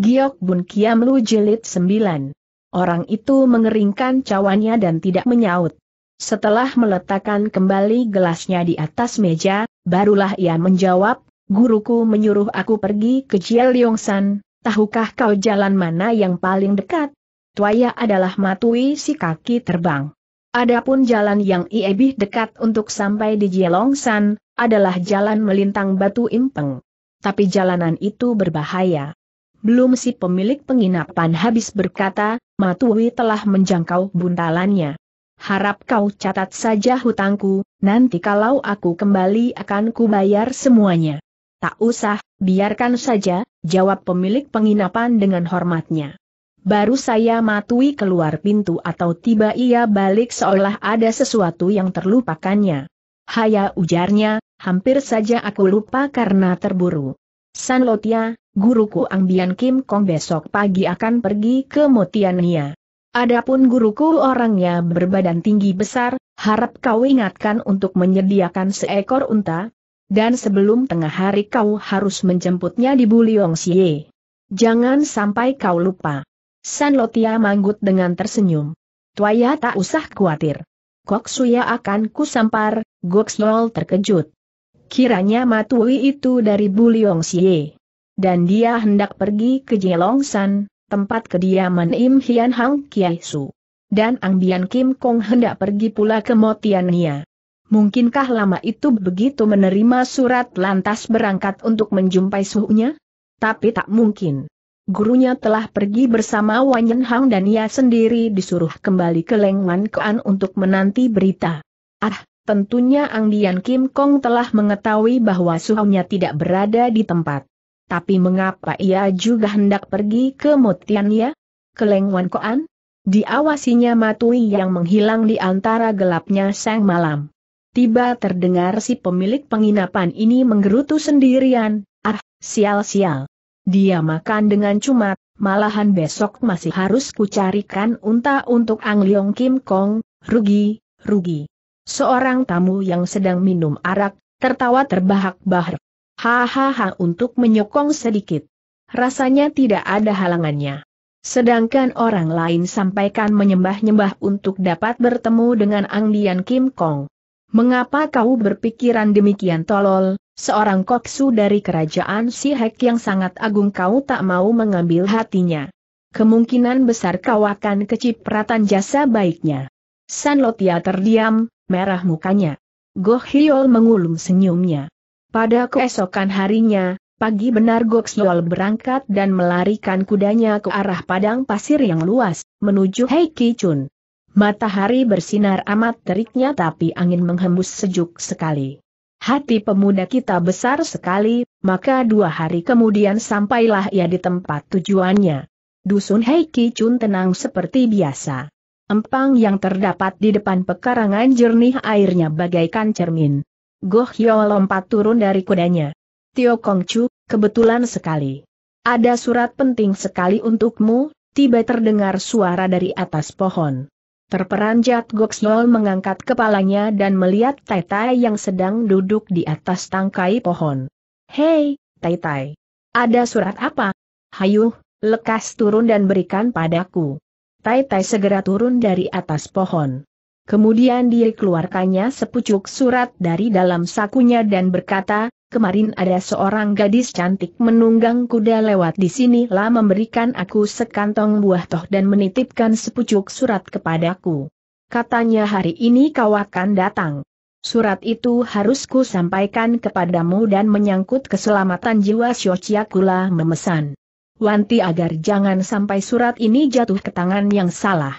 Giok Bun Kiam Lu Jilid 9. Orang itu mengeringkan cawannya dan tidak menyaut. Setelah meletakkan kembali gelasnya di atas meja, barulah ia menjawab, Guruku menyuruh aku pergi ke Jialiongsan, tahukah kau jalan mana yang paling dekat? Tuaya adalah matui si kaki terbang. Adapun jalan yang lebih dekat untuk sampai di Jialongsan, adalah jalan melintang batu impeng. Tapi jalanan itu berbahaya. Belum si pemilik penginapan habis berkata, Matui telah menjangkau buntalannya. Harap kau catat saja hutangku, nanti kalau aku kembali akan kubayar semuanya. Tak usah, biarkan saja, jawab pemilik penginapan dengan hormatnya. Baru saya matui keluar pintu atau tiba ia balik seolah ada sesuatu yang terlupakannya. Haya ujarnya, hampir saja aku lupa karena terburu. San Lotia, guruku Angbian Kim Kong besok pagi akan pergi ke Motiania. Adapun guruku orangnya berbadan tinggi besar, harap kau ingatkan untuk menyediakan seekor unta, dan sebelum tengah hari kau harus menjemputnya di Buliong Xie. Jangan sampai kau lupa. San Lotia manggut dengan tersenyum. Tuaya tak usah khawatir. Kok Suya akan kusampar, Goksol terkejut kiranya Matui itu dari Buliong Xie. Dan dia hendak pergi ke Jelongsan, tempat kediaman Im Hian Hang Kiai Su. Dan Ang Bian Kim Kong hendak pergi pula ke Motiania. Mungkinkah lama itu begitu menerima surat lantas berangkat untuk menjumpai suhunya? Tapi tak mungkin. Gurunya telah pergi bersama Wanyen Hang dan ia sendiri disuruh kembali ke Lengwan Kean untuk menanti berita. Ah, Tentunya Ang Dian Kim Kong telah mengetahui bahwa suhunya tidak berada di tempat. Tapi mengapa ia juga hendak pergi ke ya? Ke Lengwan Koan? Diawasinya Matui yang menghilang di antara gelapnya sang malam. Tiba terdengar si pemilik penginapan ini menggerutu sendirian, ah, sial-sial. Dia makan dengan cuma, malahan besok masih harus kucarikan unta untuk Ang Leong Kim Kong, rugi, rugi. Seorang tamu yang sedang minum arak, tertawa terbahak-bahak. Hahaha untuk menyokong sedikit. Rasanya tidak ada halangannya. Sedangkan orang lain sampaikan menyembah-nyembah untuk dapat bertemu dengan Dian Kim Kong. Mengapa kau berpikiran demikian tolol, seorang koksu dari kerajaan si Sihek yang sangat agung kau tak mau mengambil hatinya. Kemungkinan besar kau akan kecipratan jasa baiknya. San Lotia terdiam, merah mukanya. Goh Hyol mengulung senyumnya. Pada keesokan harinya, pagi benar Goh Hyol berangkat dan melarikan kudanya ke arah padang pasir yang luas, menuju Hei Kichun. Matahari bersinar amat teriknya tapi angin menghembus sejuk sekali. Hati pemuda kita besar sekali, maka dua hari kemudian sampailah ia di tempat tujuannya. Dusun Hei Kichun tenang seperti biasa. Empang yang terdapat di depan pekarangan jernih airnya bagaikan cermin. Goh Hyo lompat turun dari kudanya. Tio Kong Chu, kebetulan sekali. Ada surat penting sekali untukmu, tiba terdengar suara dari atas pohon. Terperanjat Goksnol mengangkat kepalanya dan melihat Tai Tai yang sedang duduk di atas tangkai pohon. Hei, Tai Tai. Ada surat apa? Hayuh, lekas turun dan berikan padaku. Tai Tai segera turun dari atas pohon. Kemudian dia keluarkannya sepucuk surat dari dalam sakunya dan berkata, kemarin ada seorang gadis cantik menunggang kuda lewat di sini lah memberikan aku sekantong buah toh dan menitipkan sepucuk surat kepadaku. Katanya hari ini kau akan datang. Surat itu harusku sampaikan kepadamu dan menyangkut keselamatan jiwa Syociakula memesan. Wanti agar jangan sampai surat ini jatuh ke tangan yang salah.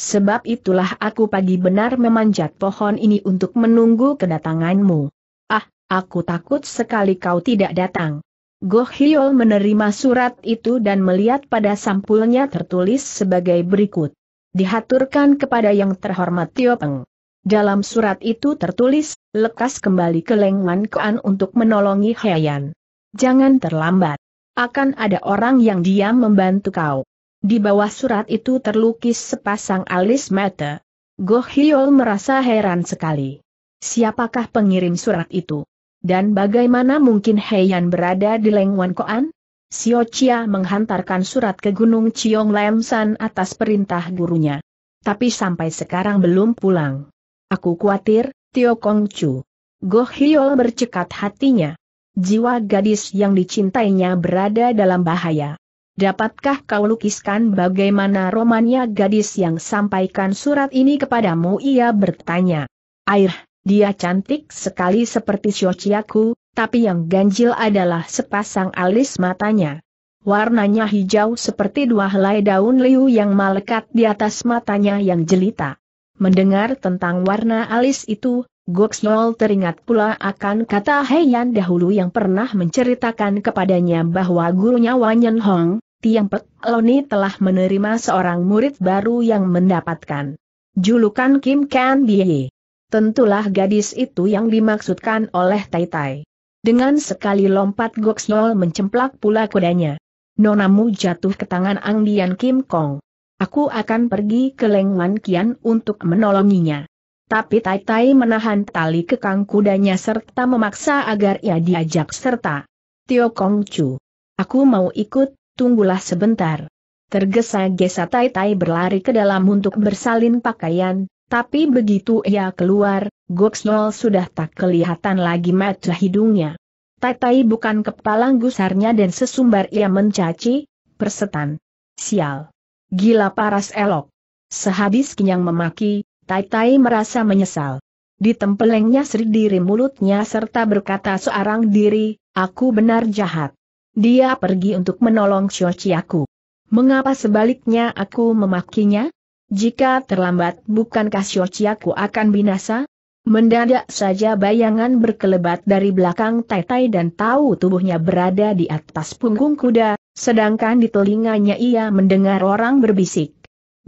Sebab itulah aku pagi benar memanjat pohon ini untuk menunggu kedatanganmu. Ah, aku takut sekali kau tidak datang. Goh Hyol menerima surat itu dan melihat pada sampulnya tertulis sebagai berikut. Dihaturkan kepada yang terhormat Tio Peng. Dalam surat itu tertulis, lekas kembali ke Lengman Kuan untuk menolongi Heian. Jangan terlambat akan ada orang yang diam membantu kau. Di bawah surat itu terlukis sepasang alis mata. Goh Hyol merasa heran sekali. Siapakah pengirim surat itu? Dan bagaimana mungkin Heian berada di Lengwan Koan? Sio Chia menghantarkan surat ke Gunung Chiong Lamsan atas perintah gurunya. Tapi sampai sekarang belum pulang. Aku khawatir, Tio Kong Chu. Goh Hyol bercekat hatinya jiwa gadis yang dicintainya berada dalam bahaya. Dapatkah kau lukiskan bagaimana romannya gadis yang sampaikan surat ini kepadamu? Ia bertanya. Air, dia cantik sekali seperti Shoshiaku, tapi yang ganjil adalah sepasang alis matanya. Warnanya hijau seperti dua helai daun liu yang melekat di atas matanya yang jelita. Mendengar tentang warna alis itu, Goksnol teringat pula akan kata Heian dahulu yang pernah menceritakan kepadanya bahwa gurunya Wanyen Hong, Tiang Pek Loni telah menerima seorang murid baru yang mendapatkan julukan Kim Kan Bie. Tentulah gadis itu yang dimaksudkan oleh Tai Tai. Dengan sekali lompat Goksnol mencemplak pula kudanya. Nonamu jatuh ke tangan Ang Dian Kim Kong. Aku akan pergi ke Lengwan Kian untuk menolonginya tapi Tai Tai menahan tali kekang kudanya serta memaksa agar ia diajak serta. Tio Kong Chu. Aku mau ikut, tunggulah sebentar. Tergesa-gesa Tai Tai berlari ke dalam untuk bersalin pakaian, tapi begitu ia keluar, Goksnol sudah tak kelihatan lagi mata hidungnya. Tai Tai bukan kepalang gusarnya dan sesumbar ia mencaci, persetan. Sial. Gila paras elok. Sehabis kenyang memaki, Tai Tai merasa menyesal. sri diri mulutnya serta berkata seorang diri, aku benar jahat. Dia pergi untuk menolong Shochi aku. Mengapa sebaliknya aku memakinya? Jika terlambat bukankah Shochi aku akan binasa? Mendadak saja bayangan berkelebat dari belakang Tai Tai dan tahu tubuhnya berada di atas punggung kuda, sedangkan di telinganya ia mendengar orang berbisik.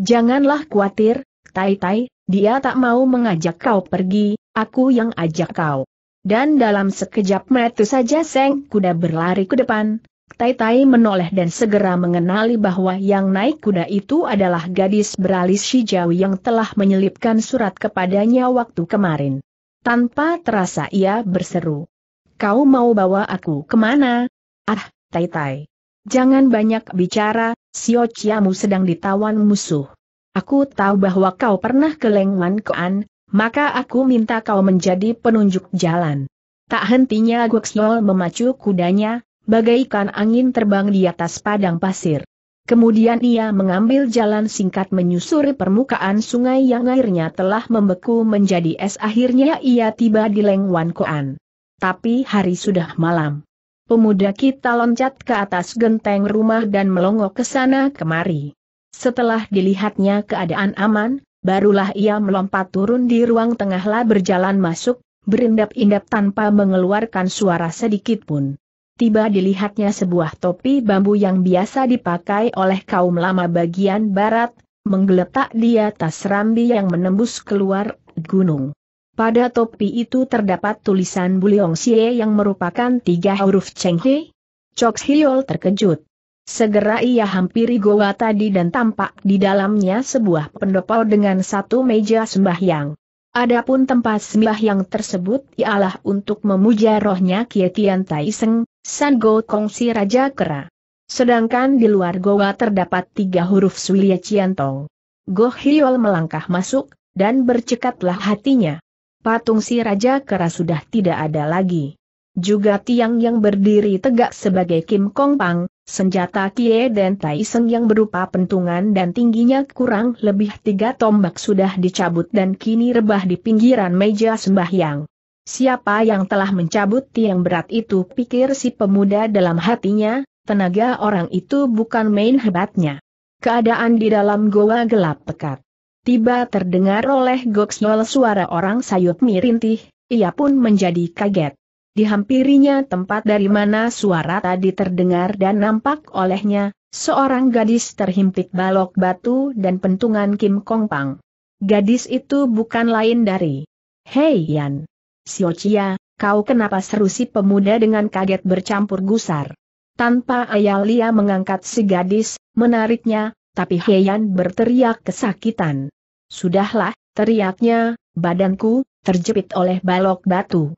Janganlah khawatir, Tai Tai, dia tak mau mengajak kau pergi, aku yang ajak kau. Dan dalam sekejap mata saja seng kuda berlari ke depan, Tai-tai menoleh dan segera mengenali bahwa yang naik kuda itu adalah gadis beralis hijau yang telah menyelipkan surat kepadanya waktu kemarin. Tanpa terasa ia berseru. Kau mau bawa aku kemana? Ah, Tai-tai. Jangan banyak bicara, siociamu sedang ditawan musuh. Aku tahu bahwa kau pernah ke Lengwan Koan, maka aku minta kau menjadi penunjuk jalan. Tak hentinya Guexlol memacu kudanya, bagaikan angin terbang di atas padang pasir. Kemudian ia mengambil jalan singkat menyusuri permukaan sungai yang airnya telah membeku menjadi es akhirnya ia tiba di Lengwan Koan. Tapi hari sudah malam. Pemuda kita loncat ke atas genteng rumah dan melongo ke sana kemari. Setelah dilihatnya keadaan aman, barulah ia melompat turun di ruang tengahlah berjalan masuk, berindap-indap tanpa mengeluarkan suara sedikit pun. Tiba dilihatnya sebuah topi bambu yang biasa dipakai oleh kaum lama bagian barat, menggeletak di atas rambi yang menembus keluar gunung. Pada topi itu terdapat tulisan Buliong Xie yang merupakan tiga huruf Cheng He. Chok Hiol terkejut. Segera ia hampiri goa tadi dan tampak di dalamnya sebuah pendopo dengan satu meja sembahyang. Adapun tempat sembahyang tersebut ialah untuk memuja rohnya Kietian Taiseng, San Go Kongsi Raja Kera. Sedangkan di luar goa terdapat tiga huruf Sulia Ciantong. Goh Hiol melangkah masuk, dan bercekatlah hatinya. Patung si Raja Kera sudah tidak ada lagi. Juga tiang yang berdiri tegak sebagai Kim Kong Pang, Senjata Kie dan Taiseng yang berupa pentungan dan tingginya kurang lebih tiga tombak sudah dicabut dan kini rebah di pinggiran meja sembahyang. Siapa yang telah mencabut tiang berat itu pikir si pemuda dalam hatinya, tenaga orang itu bukan main hebatnya. Keadaan di dalam goa gelap pekat. Tiba terdengar oleh Goksnol suara orang sayup mirintih, ia pun menjadi kaget. Dihampirinya tempat dari mana suara tadi terdengar dan nampak olehnya, seorang gadis terhimpit balok batu dan pentungan Kim Kong Pang. Gadis itu bukan lain dari Hei Yan. Chia, kau kenapa seru si pemuda dengan kaget bercampur gusar. Tanpa ayah Lia mengangkat si gadis, menariknya, tapi Hei berteriak kesakitan. Sudahlah, teriaknya, badanku, terjepit oleh balok batu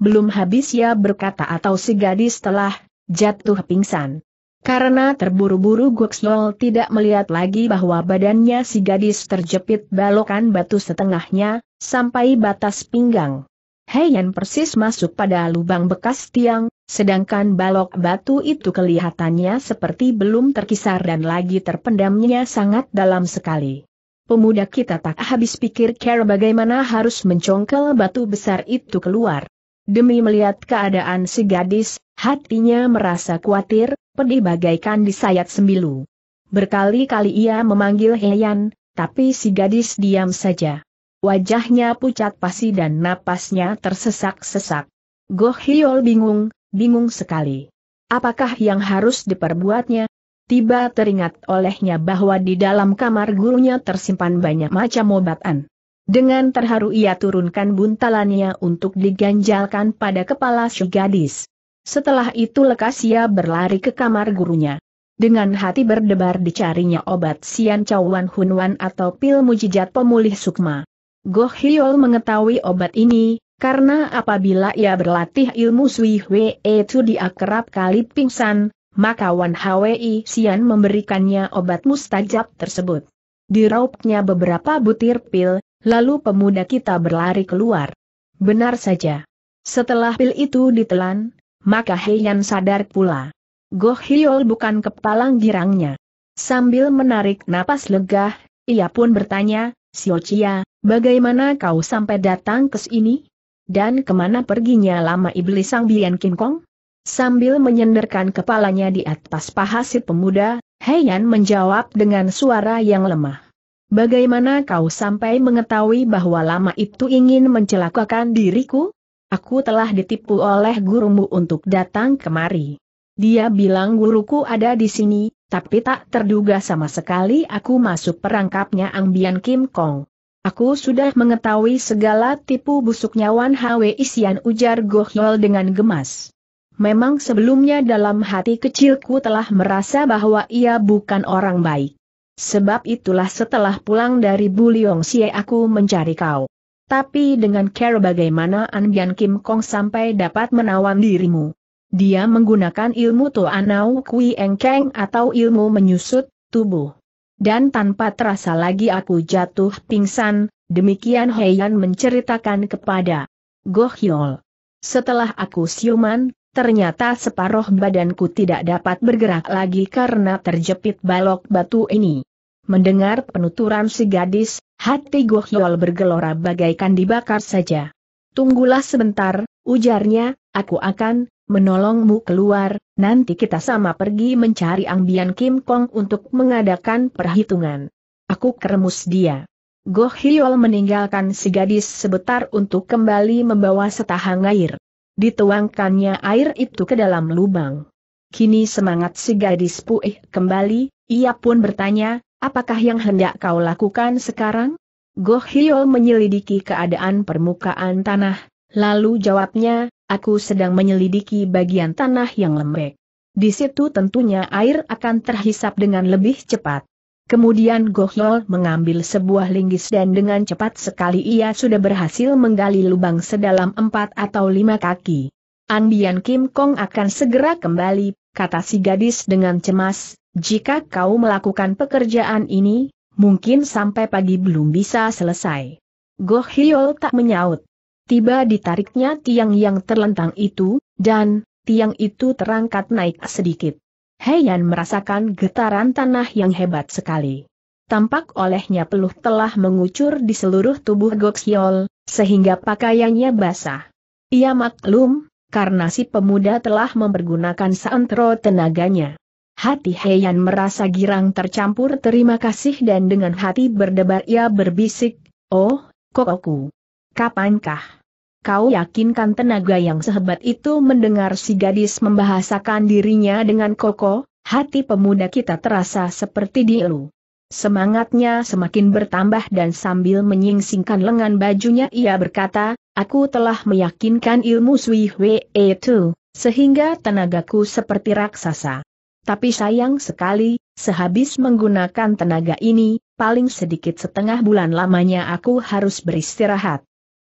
belum habis ya berkata atau si gadis telah jatuh pingsan. Karena terburu-buru Guxlol tidak melihat lagi bahwa badannya si gadis terjepit balokan batu setengahnya, sampai batas pinggang. Heian persis masuk pada lubang bekas tiang, sedangkan balok batu itu kelihatannya seperti belum terkisar dan lagi terpendamnya sangat dalam sekali. Pemuda kita tak habis pikir cara bagaimana harus mencongkel batu besar itu keluar. Demi melihat keadaan si gadis, hatinya merasa khawatir, pedih bagaikan disayat sembilu. Berkali-kali ia memanggil Heian, tapi si gadis diam saja. Wajahnya pucat pasi dan napasnya tersesak-sesak. Goh Hiol bingung, bingung sekali. Apakah yang harus diperbuatnya? Tiba teringat olehnya bahwa di dalam kamar gurunya tersimpan banyak macam obatan. Dengan terharu ia turunkan buntalannya untuk diganjalkan pada kepala si gadis. Setelah itu lekas ia berlari ke kamar gurunya. Dengan hati berdebar dicarinya obat Sian Cawan Hunwan atau pil mujijat pemulih sukma. Goh Hiol mengetahui obat ini, karena apabila ia berlatih ilmu Sui Hwe itu dia kerap kali pingsan, maka Wan Hwi Sian memberikannya obat mustajab tersebut. Diraupnya beberapa butir pil, Lalu pemuda kita berlari keluar. Benar saja. Setelah pil itu ditelan, maka Heian sadar pula. Goh Hiol bukan kepalang girangnya. Sambil menarik napas lega, ia pun bertanya, Siocia, bagaimana kau sampai datang ke sini? Dan kemana perginya lama iblis sang Bian King Kong? Sambil menyenderkan kepalanya di atas paha si pemuda, Heian menjawab dengan suara yang lemah. Bagaimana kau sampai mengetahui bahwa lama itu ingin mencelakakan diriku? Aku telah ditipu oleh gurumu untuk datang kemari. Dia bilang guruku ada di sini, tapi tak terduga sama sekali aku masuk perangkapnya Bian Kim Kong. Aku sudah mengetahui segala tipu busuknya Wan Hwe Isian ujar Gohyol dengan gemas. Memang sebelumnya dalam hati kecilku telah merasa bahwa ia bukan orang baik. Sebab itulah setelah pulang dari Buliong Sie aku mencari kau. Tapi dengan care bagaimana An Bian Kim Kong sampai dapat menawan dirimu. Dia menggunakan ilmu Toanau Kui Engkeng atau ilmu menyusut tubuh. Dan tanpa terasa lagi aku jatuh pingsan, demikian Heian menceritakan kepada Hyol. Setelah aku siuman, Ternyata separuh badanku tidak dapat bergerak lagi karena terjepit balok batu ini. Mendengar penuturan si gadis, hati Gohyol bergelora bagaikan dibakar saja. Tunggulah sebentar, ujarnya, aku akan menolongmu keluar, nanti kita sama pergi mencari Bian Kim Kong untuk mengadakan perhitungan. Aku keremus dia. Goh Hyol meninggalkan si gadis sebentar untuk kembali membawa setahang air. Dituangkannya air itu ke dalam lubang. Kini semangat si gadis puih kembali, ia pun bertanya, Apakah yang hendak kau lakukan sekarang? Goh Hyo menyelidiki keadaan permukaan tanah, lalu jawabnya, aku sedang menyelidiki bagian tanah yang lembek. Di situ tentunya air akan terhisap dengan lebih cepat. Kemudian Goh Hyol mengambil sebuah linggis dan dengan cepat sekali ia sudah berhasil menggali lubang sedalam empat atau lima kaki. Ambian Kim Kong akan segera kembali, kata si gadis dengan cemas, jika kau melakukan pekerjaan ini, mungkin sampai pagi belum bisa selesai. Goh Hyol tak menyaut. Tiba ditariknya tiang yang terlentang itu, dan, tiang itu terangkat naik sedikit. Heian merasakan getaran tanah yang hebat sekali. Tampak olehnya peluh telah mengucur di seluruh tubuh Goh Hyol, sehingga pakaiannya basah. Ia maklum, karena si pemuda telah mempergunakan seantero tenaganya. Hati Heian merasa girang tercampur terima kasih dan dengan hati berdebar ia berbisik, Oh, kokoku. Kapankah? Kau yakinkan tenaga yang sehebat itu mendengar si gadis membahasakan dirinya dengan koko, hati pemuda kita terasa seperti dielu. Semangatnya semakin bertambah dan sambil menyingsingkan lengan bajunya ia berkata, aku telah meyakinkan ilmu Sui Hwe itu, sehingga tenagaku seperti raksasa. Tapi sayang sekali, sehabis menggunakan tenaga ini, paling sedikit setengah bulan lamanya aku harus beristirahat.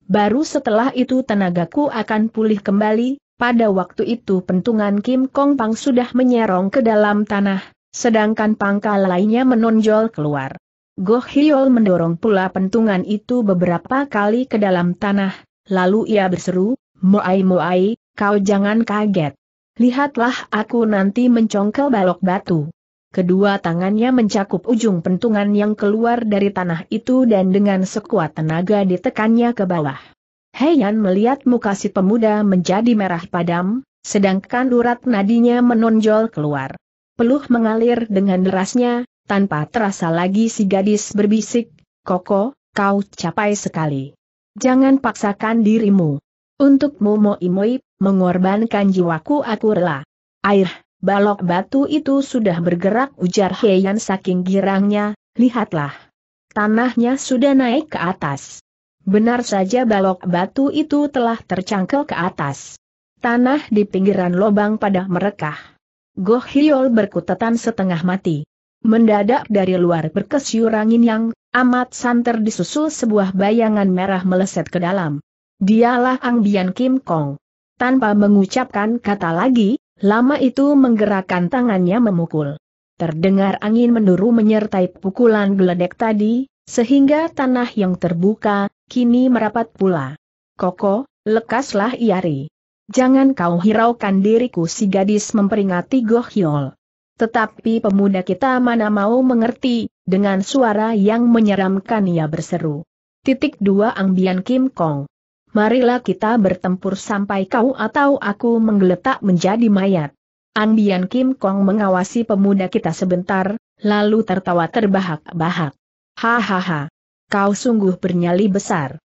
Baru setelah itu tenagaku akan pulih kembali, pada waktu itu pentungan Kim Kong Pang sudah menyerong ke dalam tanah, sedangkan pangkal lainnya menonjol keluar. Goh Hyol mendorong pula pentungan itu beberapa kali ke dalam tanah, lalu ia berseru, Moai Moai, kau jangan kaget. Lihatlah aku nanti mencongkel balok batu. Kedua tangannya mencakup ujung pentungan yang keluar dari tanah itu dan dengan sekuat tenaga ditekannya ke bawah. Heian melihat muka si pemuda menjadi merah padam, sedangkan urat nadinya menonjol keluar. Peluh mengalir dengan derasnya, tanpa terasa lagi si gadis berbisik, Koko, kau capai sekali. Jangan paksakan dirimu. Untuk Momo Imoi mengorbankan jiwaku aku rela. Air, balok batu itu sudah bergerak ujar Heian saking girangnya, lihatlah. Tanahnya sudah naik ke atas. Benar saja balok batu itu telah tercangkel ke atas. Tanah di pinggiran lobang pada merekah. Goh Hiol berkutatan setengah mati. Mendadak dari luar berkesyurangin yang amat santer disusul sebuah bayangan merah meleset ke dalam. Dialah Ang Bian Kim Kong. Tanpa mengucapkan kata lagi, lama itu menggerakkan tangannya memukul. Terdengar angin menduru menyertai pukulan geledek tadi, sehingga tanah yang terbuka, kini merapat pula. Koko, lekaslah Iari. Jangan kau hiraukan diriku si gadis memperingati Goh Hyol. Tetapi pemuda kita mana mau mengerti, dengan suara yang menyeramkan ia berseru. Titik dua Angbian Kim Kong marilah kita bertempur sampai kau atau aku menggeletak menjadi mayat. Bian Kim Kong mengawasi pemuda kita sebentar, lalu tertawa terbahak-bahak. Hahaha. Kau sungguh bernyali besar.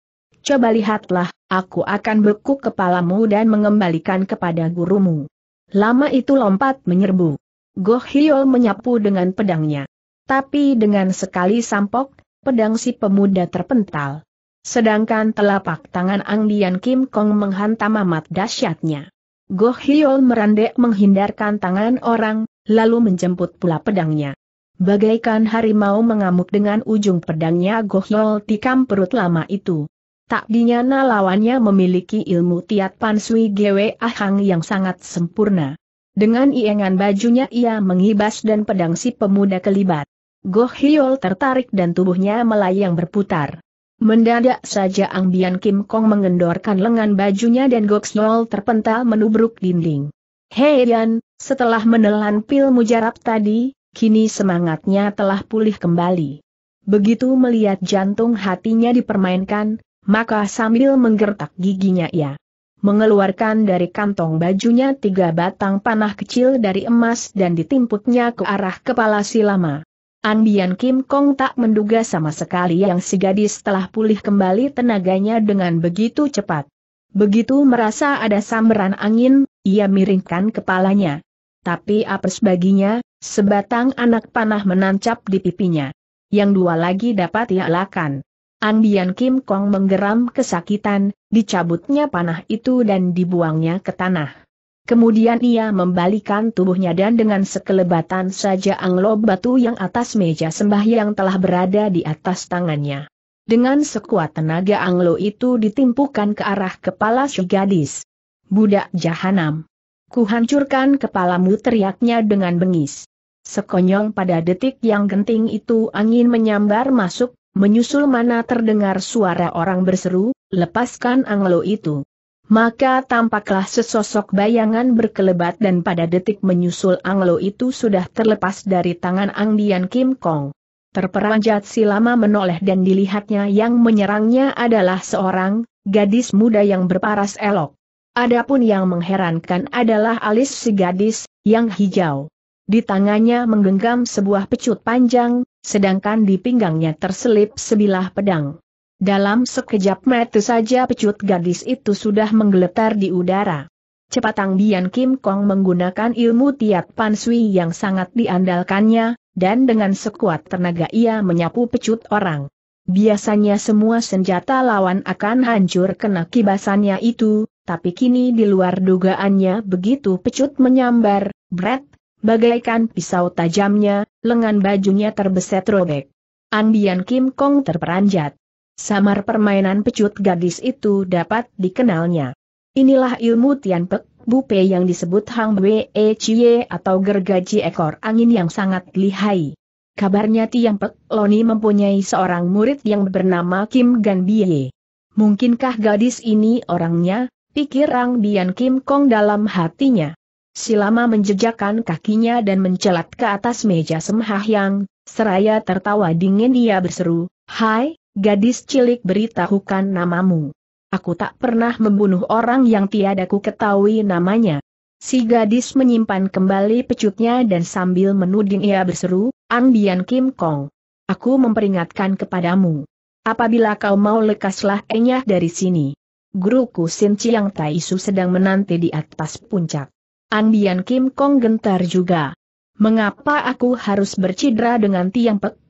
Coba lihatlah, aku akan beku kepalamu dan mengembalikan kepada gurumu. Lama itu lompat menyerbu. Goh Hyol menyapu dengan pedangnya. Tapi dengan sekali sampok, pedang si pemuda terpental. Sedangkan telapak tangan Ang Dian Kim Kong menghantam amat dahsyatnya. Goh Hyol merandek menghindarkan tangan orang, lalu menjemput pula pedangnya. Bagaikan harimau mengamuk dengan ujung pedangnya Goh Hyol tikam perut lama itu. Tak dinyana lawannya memiliki ilmu tiat pansui Gwe Ahang yang sangat sempurna. Dengan iengan bajunya ia mengibas dan pedang si pemuda kelibat. Goh Hyol tertarik dan tubuhnya melayang berputar. Mendadak saja Ang Bian Kim Kong mengendorkan lengan bajunya dan Gok Siol terpental menubruk dinding. Hei Yan, setelah menelan pil mujarab tadi, kini semangatnya telah pulih kembali. Begitu melihat jantung hatinya dipermainkan, maka sambil menggertak giginya ia mengeluarkan dari kantong bajunya tiga batang panah kecil dari emas dan ditimpuknya ke arah kepala si lama. Andian Kim Kong tak menduga sama sekali yang si gadis telah pulih kembali tenaganya dengan begitu cepat. Begitu merasa ada samberan angin, ia miringkan kepalanya. Tapi apes baginya, sebatang anak panah menancap di pipinya. Yang dua lagi dapat ia lakan. Andian Kim Kong menggeram kesakitan, dicabutnya panah itu dan dibuangnya ke tanah. Kemudian ia membalikan tubuhnya dan dengan sekelebatan saja anglo batu yang atas meja sembahyang telah berada di atas tangannya. Dengan sekuat tenaga anglo itu ditimpukan ke arah kepala si gadis. Budak jahanam. Kuhancurkan kepalamu teriaknya dengan bengis. Sekonyong pada detik yang genting itu angin menyambar masuk, menyusul mana terdengar suara orang berseru, lepaskan anglo itu. Maka tampaklah sesosok bayangan berkelebat dan pada detik menyusul Anglo itu sudah terlepas dari tangan Ang Dian Kim Kong. Terperanjat si lama menoleh dan dilihatnya yang menyerangnya adalah seorang, gadis muda yang berparas elok. Adapun yang mengherankan adalah alis si gadis, yang hijau. Di tangannya menggenggam sebuah pecut panjang, sedangkan di pinggangnya terselip sebilah pedang. Dalam sekejap mata saja pecut gadis itu sudah menggeletar di udara. Cepat Tang Bian Kim Kong menggunakan ilmu Tiat pansui yang sangat diandalkannya, dan dengan sekuat tenaga ia menyapu pecut orang. Biasanya semua senjata lawan akan hancur kena kibasannya itu, tapi kini di luar dugaannya begitu pecut menyambar, bret, bagaikan pisau tajamnya, lengan bajunya terbeset robek. Bian Kim Kong terperanjat samar permainan pecut gadis itu dapat dikenalnya. Inilah ilmu Tian Pek Bupe yang disebut Hang wee e Chie atau gergaji ekor angin yang sangat lihai. Kabarnya Tian Pek Loni mempunyai seorang murid yang bernama Kim Gan Bie. Mungkinkah gadis ini orangnya, pikir Rang Bian Kim Kong dalam hatinya. Silama menjejakkan kakinya dan mencelat ke atas meja sembahyang, seraya tertawa dingin dia berseru, Hai, Gadis cilik beritahukan namamu. Aku tak pernah membunuh orang yang tiada ku ketahui namanya. Si gadis menyimpan kembali pecutnya dan sambil menuding ia berseru, Anbian Kim Kong. Aku memperingatkan kepadamu. Apabila kau mau lekaslah enyah dari sini. Guruku Sin Chiang Su sedang menanti di atas puncak. Anbian Kim Kong gentar juga. Mengapa aku harus bercidra dengan Tiang Pek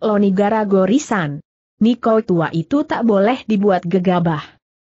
Gorisan? Niko tua itu tak boleh dibuat gegabah.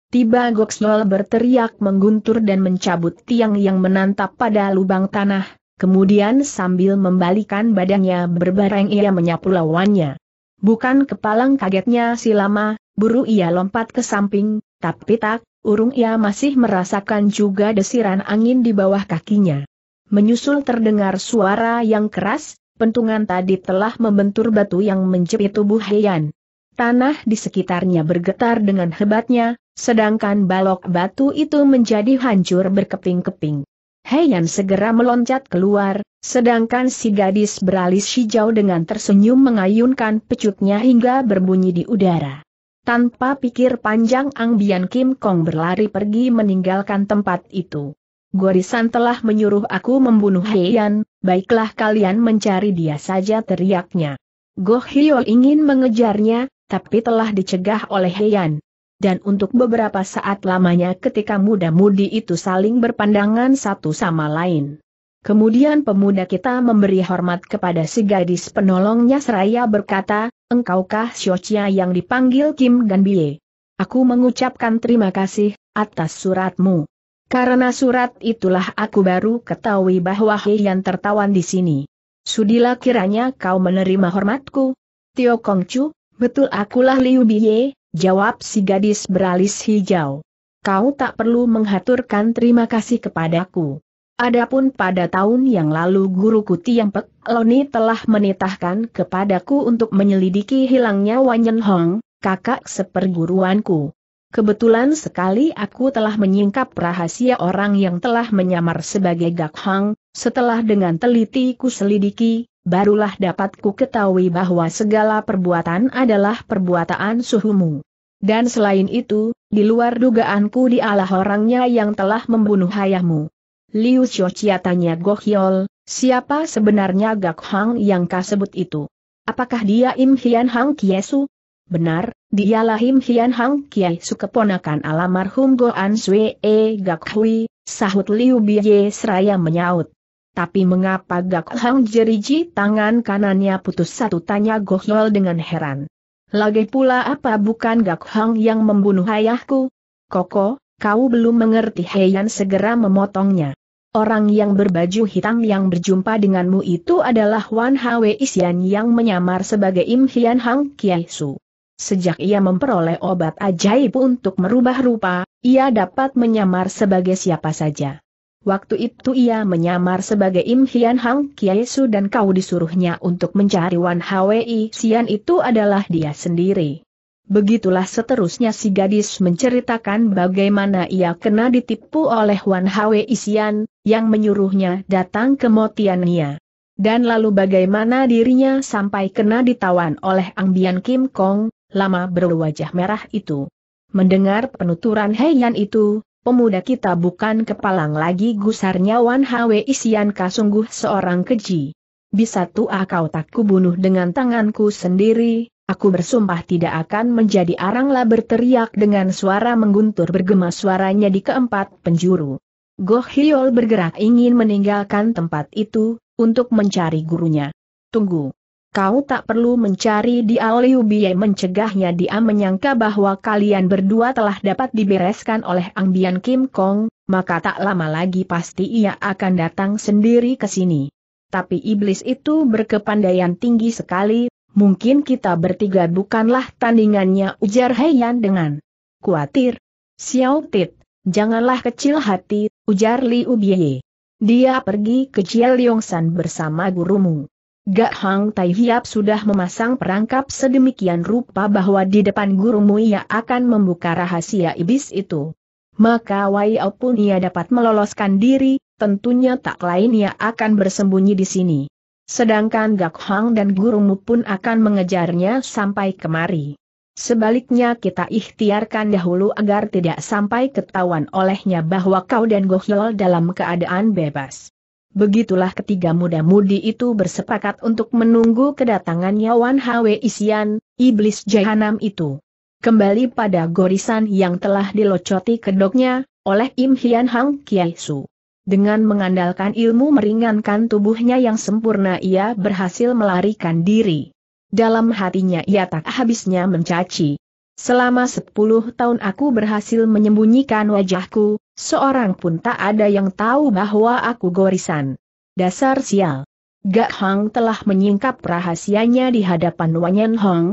Tiba Goksnol berteriak mengguntur dan mencabut tiang yang menantap pada lubang tanah, kemudian sambil membalikan badannya berbareng ia menyapu lawannya. Bukan kepalang kagetnya si lama, buru ia lompat ke samping, tapi tak, urung ia masih merasakan juga desiran angin di bawah kakinya. Menyusul terdengar suara yang keras, pentungan tadi telah membentur batu yang menjepit tubuh Heian. Tanah di sekitarnya bergetar dengan hebatnya, sedangkan balok batu itu menjadi hancur berkeping-keping. Heian segera meloncat keluar, sedangkan si gadis beralis hijau dengan tersenyum mengayunkan pecutnya hingga berbunyi di udara. Tanpa pikir panjang Ang Bian Kim Kong berlari pergi meninggalkan tempat itu. Gorisan telah menyuruh aku membunuh Heian, baiklah kalian mencari dia saja teriaknya. Goh Hyol ingin mengejarnya, tapi telah dicegah oleh Heian. Dan untuk beberapa saat lamanya ketika muda-mudi itu saling berpandangan satu sama lain. Kemudian pemuda kita memberi hormat kepada si gadis penolongnya seraya berkata, Engkaukah Xiochia yang dipanggil Kim Ganbie? Aku mengucapkan terima kasih atas suratmu. Karena surat itulah aku baru ketahui bahwa Heian tertawan di sini. Sudilah kiranya kau menerima hormatku. Tio Kongcu, Betul akulah Liu Biye, jawab si gadis beralis hijau. Kau tak perlu menghaturkan terima kasih kepadaku. Adapun pada tahun yang lalu guru kuti yang Pek Loni telah menitahkan kepadaku untuk menyelidiki hilangnya Wanyen Hong, kakak seperguruanku. Kebetulan sekali aku telah menyingkap rahasia orang yang telah menyamar sebagai Gak Hang, setelah dengan teliti ku selidiki, barulah dapat ku ketahui bahwa segala perbuatan adalah perbuatan suhumu. Dan selain itu, di luar dugaanku dialah orangnya yang telah membunuh ayahmu. Liu Xiaoqia tanya Hyol, siapa sebenarnya Gak Hang yang kau sebut itu? Apakah dia Im Hian Hang Kiesu? Benar, dialah Im Hian Hang Kiesu keponakan almarhum Goan E Gak Hui, sahut Liu Biye seraya menyaut tapi mengapa Gak Hang jeriji tangan kanannya putus satu tanya Gohyol dengan heran. Lagi pula apa bukan Gak Hang yang membunuh ayahku? Koko, kau belum mengerti Heian segera memotongnya. Orang yang berbaju hitam yang berjumpa denganmu itu adalah Wan Hwe Isian yang menyamar sebagai Im Hian Hang Kiai Su. Sejak ia memperoleh obat ajaib untuk merubah rupa, ia dapat menyamar sebagai siapa saja. Waktu itu ia menyamar sebagai Im Hian Hang Su dan kau disuruhnya untuk mencari Wan Hwi Sian itu adalah dia sendiri. Begitulah seterusnya si gadis menceritakan bagaimana ia kena ditipu oleh Wan Hwi Sian, yang menyuruhnya datang ke Motiania. Dan lalu bagaimana dirinya sampai kena ditawan oleh Angbian Kim Kong, lama berwajah merah itu. Mendengar penuturan Heian itu, pemuda kita bukan kepalang lagi gusarnya Wan Hwe Isianka sungguh seorang keji. Bisa tua ah, kau tak kubunuh dengan tanganku sendiri, aku bersumpah tidak akan menjadi aranglah berteriak dengan suara mengguntur bergema suaranya di keempat penjuru. Goh Hiol bergerak ingin meninggalkan tempat itu, untuk mencari gurunya. Tunggu. Kau tak perlu mencari di Liu Bie mencegahnya dia menyangka bahwa kalian berdua telah dapat dibereskan oleh Angbian Kim Kong, maka tak lama lagi pasti ia akan datang sendiri ke sini. Tapi iblis itu berkepandaian tinggi sekali, mungkin kita bertiga bukanlah tandingannya ujar Heian dengan kuatir. Xiao Tit, janganlah kecil hati, ujar Liu Bie. Dia pergi ke Jialiongsan bersama gurumu. Gak Hang Tai Hiap sudah memasang perangkap sedemikian rupa bahwa di depan Gurumu ia akan membuka rahasia iblis itu. Maka Wai pun ia dapat meloloskan diri, tentunya tak lain ia akan bersembunyi di sini. Sedangkan Gak Hang dan gurumu pun akan mengejarnya sampai kemari. Sebaliknya kita ikhtiarkan dahulu agar tidak sampai ketahuan olehnya bahwa kau dan Gohyol dalam keadaan bebas. Begitulah ketiga muda-mudi itu bersepakat untuk menunggu kedatangannya Wan Hwe Isian, iblis jahanam itu. Kembali pada gorisan yang telah dilocoti kedoknya, oleh Im Hian Hang Kiai Su. Dengan mengandalkan ilmu meringankan tubuhnya yang sempurna ia berhasil melarikan diri. Dalam hatinya ia tak habisnya mencaci. Selama sepuluh tahun aku berhasil menyembunyikan wajahku, seorang pun tak ada yang tahu bahwa aku gorisan. Dasar sial. Gak Hang telah menyingkap rahasianya di hadapan Wanyan Hong.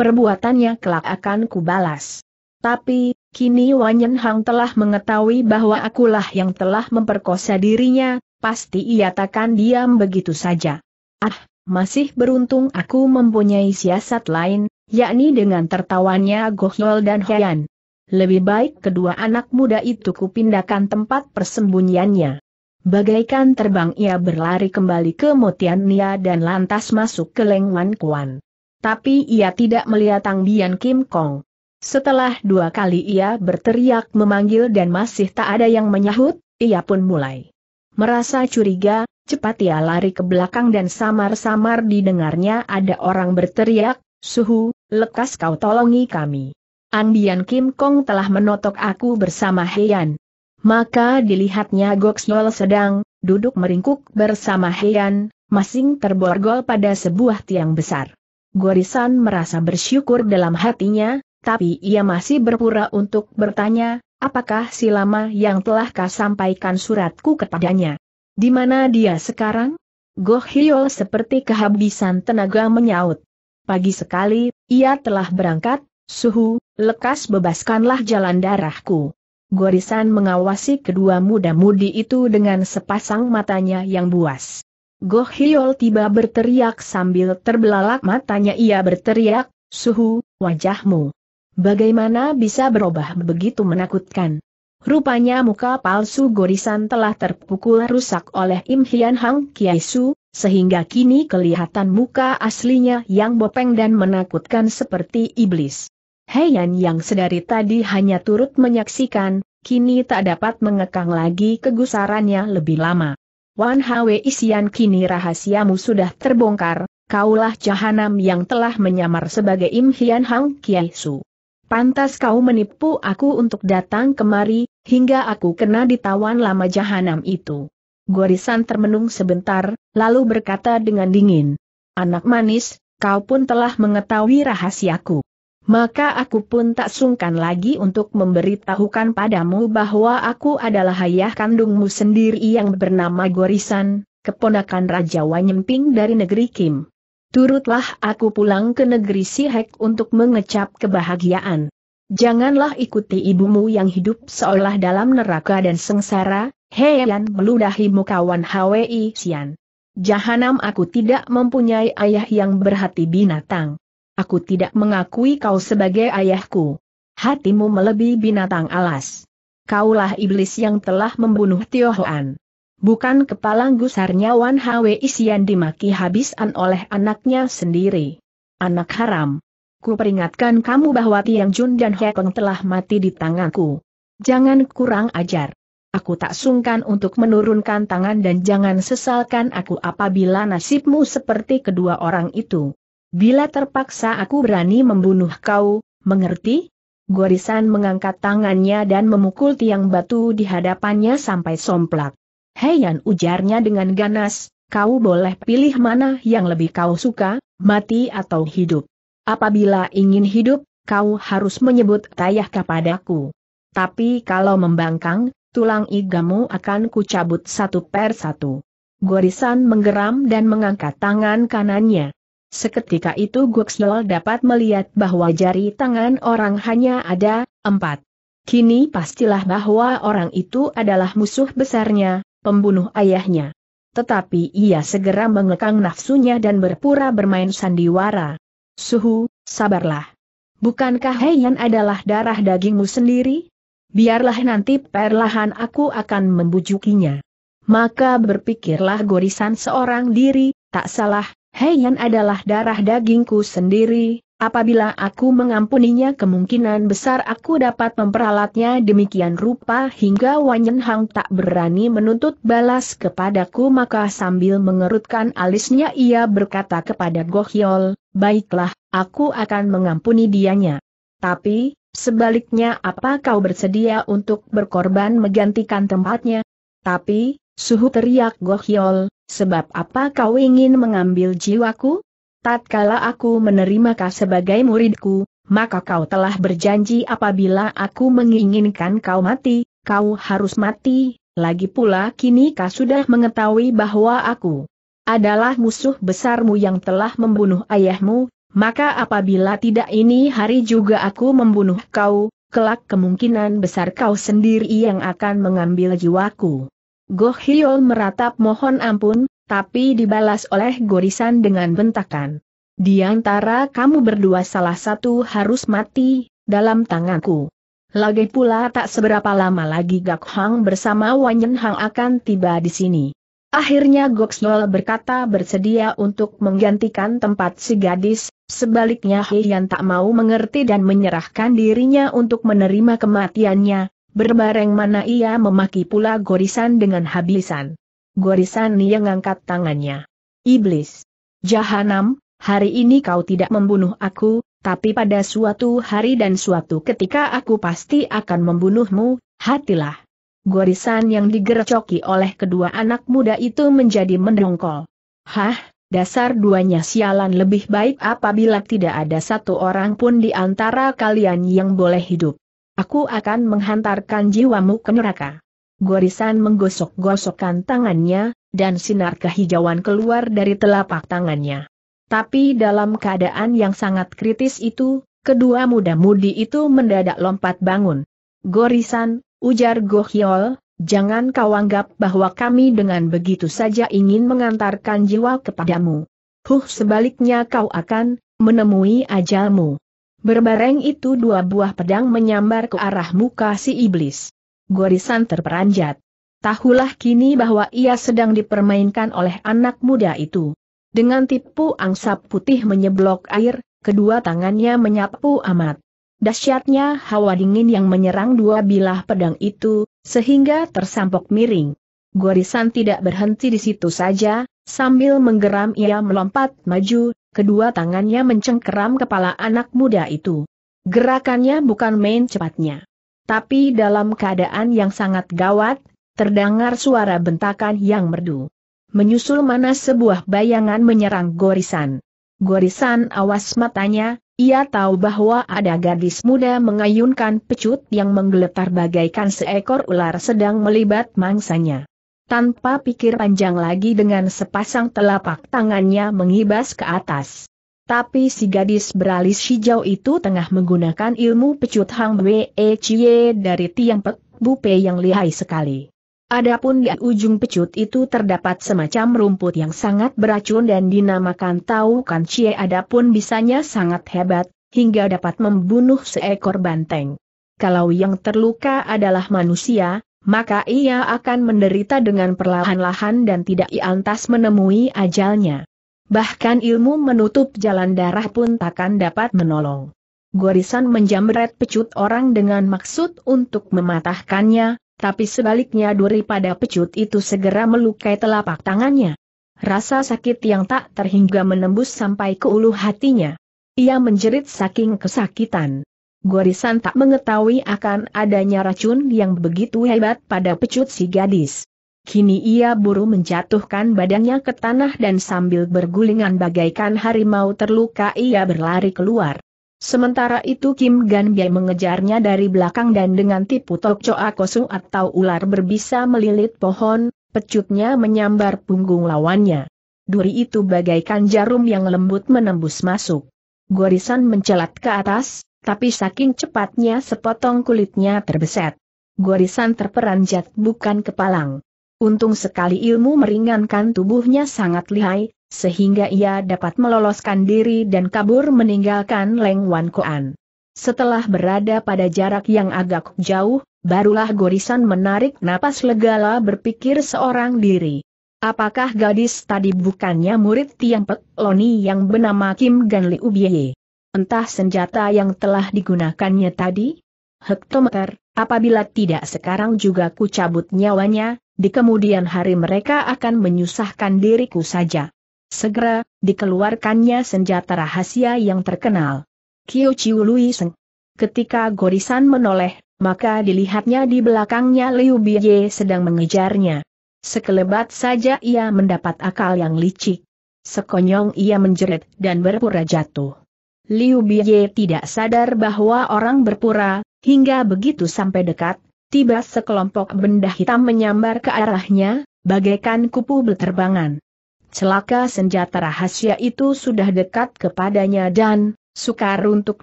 Perbuatannya kelak akan kubalas. Tapi, kini Wanyan Hang telah mengetahui bahwa akulah yang telah memperkosa dirinya, pasti ia takkan diam begitu saja. Ah, masih beruntung aku mempunyai siasat lain, yakni dengan tertawanya Gohyol dan Hoyan. Lebih baik kedua anak muda itu kupindahkan tempat persembunyiannya. Bagaikan terbang ia berlari kembali ke Nia dan lantas masuk ke Lengwan Kuan. Tapi ia tidak melihat Tang Bian Kim Kong. Setelah dua kali ia berteriak memanggil dan masih tak ada yang menyahut, ia pun mulai merasa curiga, cepat ia lari ke belakang dan samar-samar didengarnya ada orang berteriak, Suhu, lekas kau tolongi kami. Andian Kim Kong telah menotok aku bersama Heian. Maka dilihatnya Goksnol sedang, duduk meringkuk bersama Heian, masing terborgol pada sebuah tiang besar. Gorisan merasa bersyukur dalam hatinya, tapi ia masih berpura untuk bertanya, apakah si lama yang telah kau sampaikan suratku kepadanya? Di mana dia sekarang? Goh Hyo seperti kehabisan tenaga menyaut. Pagi sekali, ia telah berangkat, suhu, lekas bebaskanlah jalan darahku. Gorisan mengawasi kedua muda-mudi itu dengan sepasang matanya yang buas. Goh Hiol tiba berteriak sambil terbelalak matanya ia berteriak, Suhu, wajahmu. Bagaimana bisa berubah begitu menakutkan? Rupanya muka palsu Gorisan telah terpukul rusak oleh Im Hian Hang Kiai Su, sehingga kini kelihatan muka aslinya yang bopeng dan menakutkan seperti iblis. Heian yang sedari tadi hanya turut menyaksikan, kini tak dapat mengekang lagi kegusarannya lebih lama. Wan Hwe Isian kini rahasiamu sudah terbongkar, kaulah jahanam yang telah menyamar sebagai Im Hian Hang Kiai Su. Pantas kau menipu aku untuk datang kemari, hingga aku kena ditawan lama jahanam itu. Gorisan termenung sebentar, lalu berkata dengan dingin. Anak manis, kau pun telah mengetahui rahasiaku. Maka aku pun tak sungkan lagi untuk memberitahukan padamu bahwa aku adalah ayah kandungmu sendiri yang bernama Gorisan, keponakan Raja Wanyemping dari negeri Kim. Turutlah aku pulang ke negeri Sihek untuk mengecap kebahagiaan. Janganlah ikuti ibumu yang hidup seolah dalam neraka dan sengsara, Heian meludahi mukawan Hwi Sian. Jahanam aku tidak mempunyai ayah yang berhati binatang. Aku tidak mengakui kau sebagai ayahku. Hatimu melebihi binatang alas. Kaulah iblis yang telah membunuh Tio Hoan. Bukan kepala gusarnya Wan Hwi Sian dimaki habisan oleh anaknya sendiri. Anak haram. Ku peringatkan kamu bahwa Tiang Jun dan Hekong telah mati di tanganku. Jangan kurang ajar. Aku tak sungkan untuk menurunkan tangan dan jangan sesalkan aku apabila nasibmu seperti kedua orang itu. Bila terpaksa aku berani membunuh kau, mengerti? Gorisan mengangkat tangannya dan memukul tiang batu di hadapannya sampai somplak. Heian ujarnya dengan ganas, kau boleh pilih mana yang lebih kau suka, mati atau hidup. Apabila ingin hidup, kau harus menyebut tayah kepadaku. Tapi kalau membangkang, tulang igamu akan kucabut satu per satu. Gorisan menggeram dan mengangkat tangan kanannya. Seketika itu Guxlol dapat melihat bahwa jari tangan orang hanya ada empat. Kini pastilah bahwa orang itu adalah musuh besarnya, pembunuh ayahnya. Tetapi ia segera mengekang nafsunya dan berpura bermain sandiwara. Suhu, sabarlah. Bukankah Heian adalah darah dagingmu sendiri? Biarlah nanti perlahan aku akan membujukinya. Maka berpikirlah gorisan seorang diri, tak salah, Heian adalah darah dagingku sendiri, Apabila aku mengampuninya kemungkinan besar aku dapat memperalatnya demikian rupa hingga Wanyen Hang tak berani menuntut balas kepadaku maka sambil mengerutkan alisnya ia berkata kepada Gohyol, baiklah, aku akan mengampuni dianya. Tapi, sebaliknya apa kau bersedia untuk berkorban menggantikan tempatnya? Tapi, suhu teriak Gohyol, sebab apa kau ingin mengambil jiwaku? tatkala aku menerima kau sebagai muridku, maka kau telah berjanji apabila aku menginginkan kau mati, kau harus mati, lagi pula kini kau sudah mengetahui bahwa aku adalah musuh besarmu yang telah membunuh ayahmu, maka apabila tidak ini hari juga aku membunuh kau, kelak kemungkinan besar kau sendiri yang akan mengambil jiwaku. Goh Hyo meratap mohon ampun, tapi dibalas oleh gorisan dengan bentakan. Di antara kamu berdua salah satu harus mati, dalam tanganku. Lagi pula tak seberapa lama lagi Gak Hang bersama Wanyen Hang akan tiba di sini. Akhirnya Snol berkata bersedia untuk menggantikan tempat si gadis, sebaliknya Yan tak mau mengerti dan menyerahkan dirinya untuk menerima kematiannya, berbareng mana ia memaki pula gorisan dengan habisan. Gorisan yang angkat tangannya. Iblis. Jahanam, hari ini kau tidak membunuh aku, tapi pada suatu hari dan suatu ketika aku pasti akan membunuhmu, hatilah. Gorisan yang digercoki oleh kedua anak muda itu menjadi mendongkol. Hah, dasar duanya sialan lebih baik apabila tidak ada satu orang pun di antara kalian yang boleh hidup. Aku akan menghantarkan jiwamu ke neraka. Gorisan menggosok-gosokkan tangannya, dan sinar kehijauan keluar dari telapak tangannya. Tapi dalam keadaan yang sangat kritis itu, kedua muda-mudi itu mendadak lompat bangun. Gorisan, ujar Gohyol, jangan kau anggap bahwa kami dengan begitu saja ingin mengantarkan jiwa kepadamu. Huh sebaliknya kau akan menemui ajalmu. Berbareng itu dua buah pedang menyambar ke arah muka si iblis gorisan terperanjat. Tahulah kini bahwa ia sedang dipermainkan oleh anak muda itu. Dengan tipu angsap putih menyeblok air, kedua tangannya menyapu amat. Dasyatnya hawa dingin yang menyerang dua bilah pedang itu, sehingga tersampok miring. Gorisan tidak berhenti di situ saja, sambil menggeram ia melompat maju, kedua tangannya mencengkeram kepala anak muda itu. Gerakannya bukan main cepatnya tapi dalam keadaan yang sangat gawat, terdengar suara bentakan yang merdu. Menyusul mana sebuah bayangan menyerang gorisan. Gorisan awas matanya, ia tahu bahwa ada gadis muda mengayunkan pecut yang menggeletar bagaikan seekor ular sedang melibat mangsanya. Tanpa pikir panjang lagi dengan sepasang telapak tangannya mengibas ke atas. Tapi si gadis beralis hijau itu tengah menggunakan ilmu pecut Hang Wee Chie dari Tiang Pek Bupe yang lihai sekali. Adapun di ujung pecut itu terdapat semacam rumput yang sangat beracun dan dinamakan Tau Kan Chie adapun bisanya sangat hebat, hingga dapat membunuh seekor banteng. Kalau yang terluka adalah manusia, maka ia akan menderita dengan perlahan-lahan dan tidak iantas menemui ajalnya. Bahkan ilmu menutup jalan darah pun takkan dapat menolong. Gorisan menjamret pecut orang dengan maksud untuk mematahkannya, tapi sebaliknya duri pada pecut itu segera melukai telapak tangannya. Rasa sakit yang tak terhingga menembus sampai ke ulu hatinya. Ia menjerit saking kesakitan. Gorisan tak mengetahui akan adanya racun yang begitu hebat pada pecut si gadis. Kini ia buru menjatuhkan badannya ke tanah dan sambil bergulingan bagaikan harimau terluka ia berlari keluar. Sementara itu Kim Gan Bia mengejarnya dari belakang dan dengan tipu tokcoa kosong atau ular berbisa melilit pohon, pecutnya menyambar punggung lawannya. Duri itu bagaikan jarum yang lembut menembus masuk. Gorisan mencelat ke atas, tapi saking cepatnya sepotong kulitnya terbeset. Gorisan terperanjat bukan kepalang. Untung sekali ilmu meringankan tubuhnya sangat lihai, sehingga ia dapat meloloskan diri dan kabur meninggalkan Leng Wan Koan. Setelah berada pada jarak yang agak jauh, barulah Gorisan menarik napas legala berpikir seorang diri. Apakah gadis tadi bukannya murid Tiang Pek Loni yang bernama Kim Gan Ubiye? Entah senjata yang telah digunakannya tadi? Hektometer, Apabila tidak sekarang juga ku cabut nyawanya, di kemudian hari mereka akan menyusahkan diriku saja. Segera, dikeluarkannya senjata rahasia yang terkenal. Kyo Chiu Lui Seng. Ketika gorisan menoleh, maka dilihatnya di belakangnya Liu Biye sedang mengejarnya. Sekelebat saja ia mendapat akal yang licik. Sekonyong ia menjerit dan berpura jatuh. Liu Biye tidak sadar bahwa orang berpura, Hingga begitu sampai dekat, tiba sekelompok benda hitam menyambar ke arahnya, bagaikan kupu berterbangan. Celaka senjata rahasia itu sudah dekat kepadanya dan sukar untuk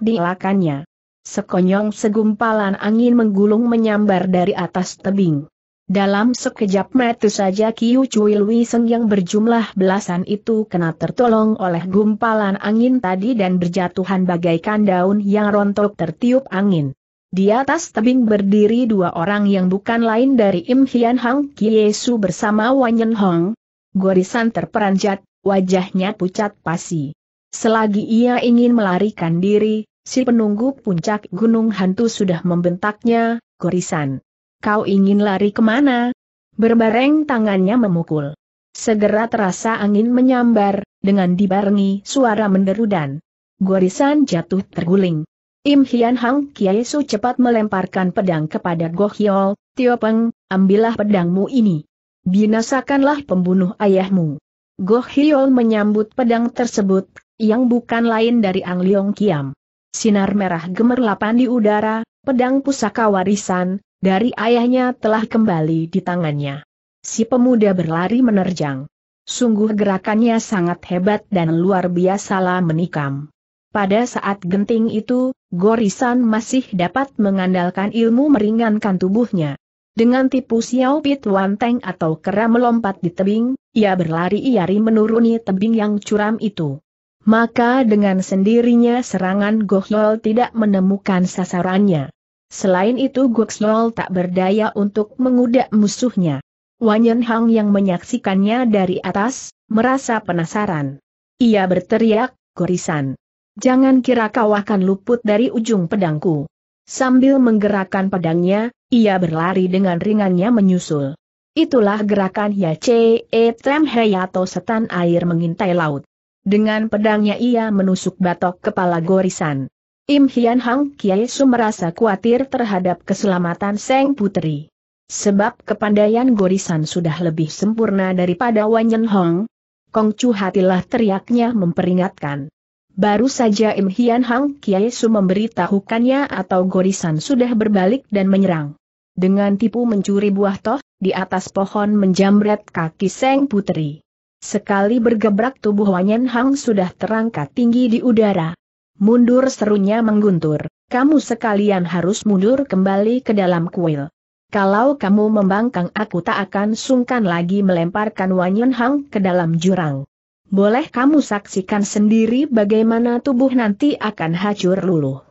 dielakannya. Sekonyong segumpalan angin menggulung menyambar dari atas tebing. Dalam sekejap mata saja Kiu Cui Lui Seng yang berjumlah belasan itu kena tertolong oleh gumpalan angin tadi dan berjatuhan bagaikan daun yang rontok tertiup angin. Di atas tebing berdiri dua orang yang bukan lain dari Im Hian Hang Kiesu bersama Yen Hong. Gorisan terperanjat, wajahnya pucat pasi. Selagi ia ingin melarikan diri, si penunggu puncak gunung hantu sudah membentaknya, Gorisan. Kau ingin lari kemana? Berbareng tangannya memukul. Segera terasa angin menyambar, dengan dibarengi suara menderu dan Gorisan jatuh terguling. Im Hian Hang Kiai Su cepat melemparkan pedang kepada Gohyol, Tio Peng, ambillah pedangmu ini. Binasakanlah pembunuh ayahmu. Gohyol menyambut pedang tersebut, yang bukan lain dari Ang Leong Kiam. Sinar merah gemerlapan di udara, pedang pusaka warisan, dari ayahnya telah kembali di tangannya. Si pemuda berlari menerjang. Sungguh gerakannya sangat hebat dan luar biasalah menikam. Pada saat genting itu, Gorisan masih dapat mengandalkan ilmu meringankan tubuhnya. Dengan tipu Xiao Pit wanteng atau kera melompat di tebing, ia berlari-iari menuruni tebing yang curam itu. Maka dengan sendirinya serangan Gohyol tidak menemukan sasarannya. Selain itu Gohyol tak berdaya untuk mengudak musuhnya. Wanyan Hang yang menyaksikannya dari atas, merasa penasaran. Ia berteriak, Gorisan. Jangan kira kau akan luput dari ujung pedangku. Sambil menggerakkan pedangnya, ia berlari dengan ringannya menyusul. Itulah gerakan Yace e Hei atau setan air mengintai laut. Dengan pedangnya ia menusuk batok kepala gorisan. Im Hian Hang Kiai Su merasa khawatir terhadap keselamatan Seng Putri. Sebab kepandaian gorisan sudah lebih sempurna daripada Yen Hong. Kong Chu hatilah teriaknya memperingatkan. Baru saja Im Hian Hang Kiai Su memberitahukannya atau Gorisan sudah berbalik dan menyerang. Dengan tipu mencuri buah toh, di atas pohon menjamret kaki Seng Putri. Sekali bergebrak tubuh Wanyan Hang sudah terangkat tinggi di udara. Mundur serunya mengguntur, kamu sekalian harus mundur kembali ke dalam kuil. Kalau kamu membangkang aku tak akan sungkan lagi melemparkan Wanyan Hang ke dalam jurang boleh kamu saksikan sendiri bagaimana tubuh nanti akan hancur luluh.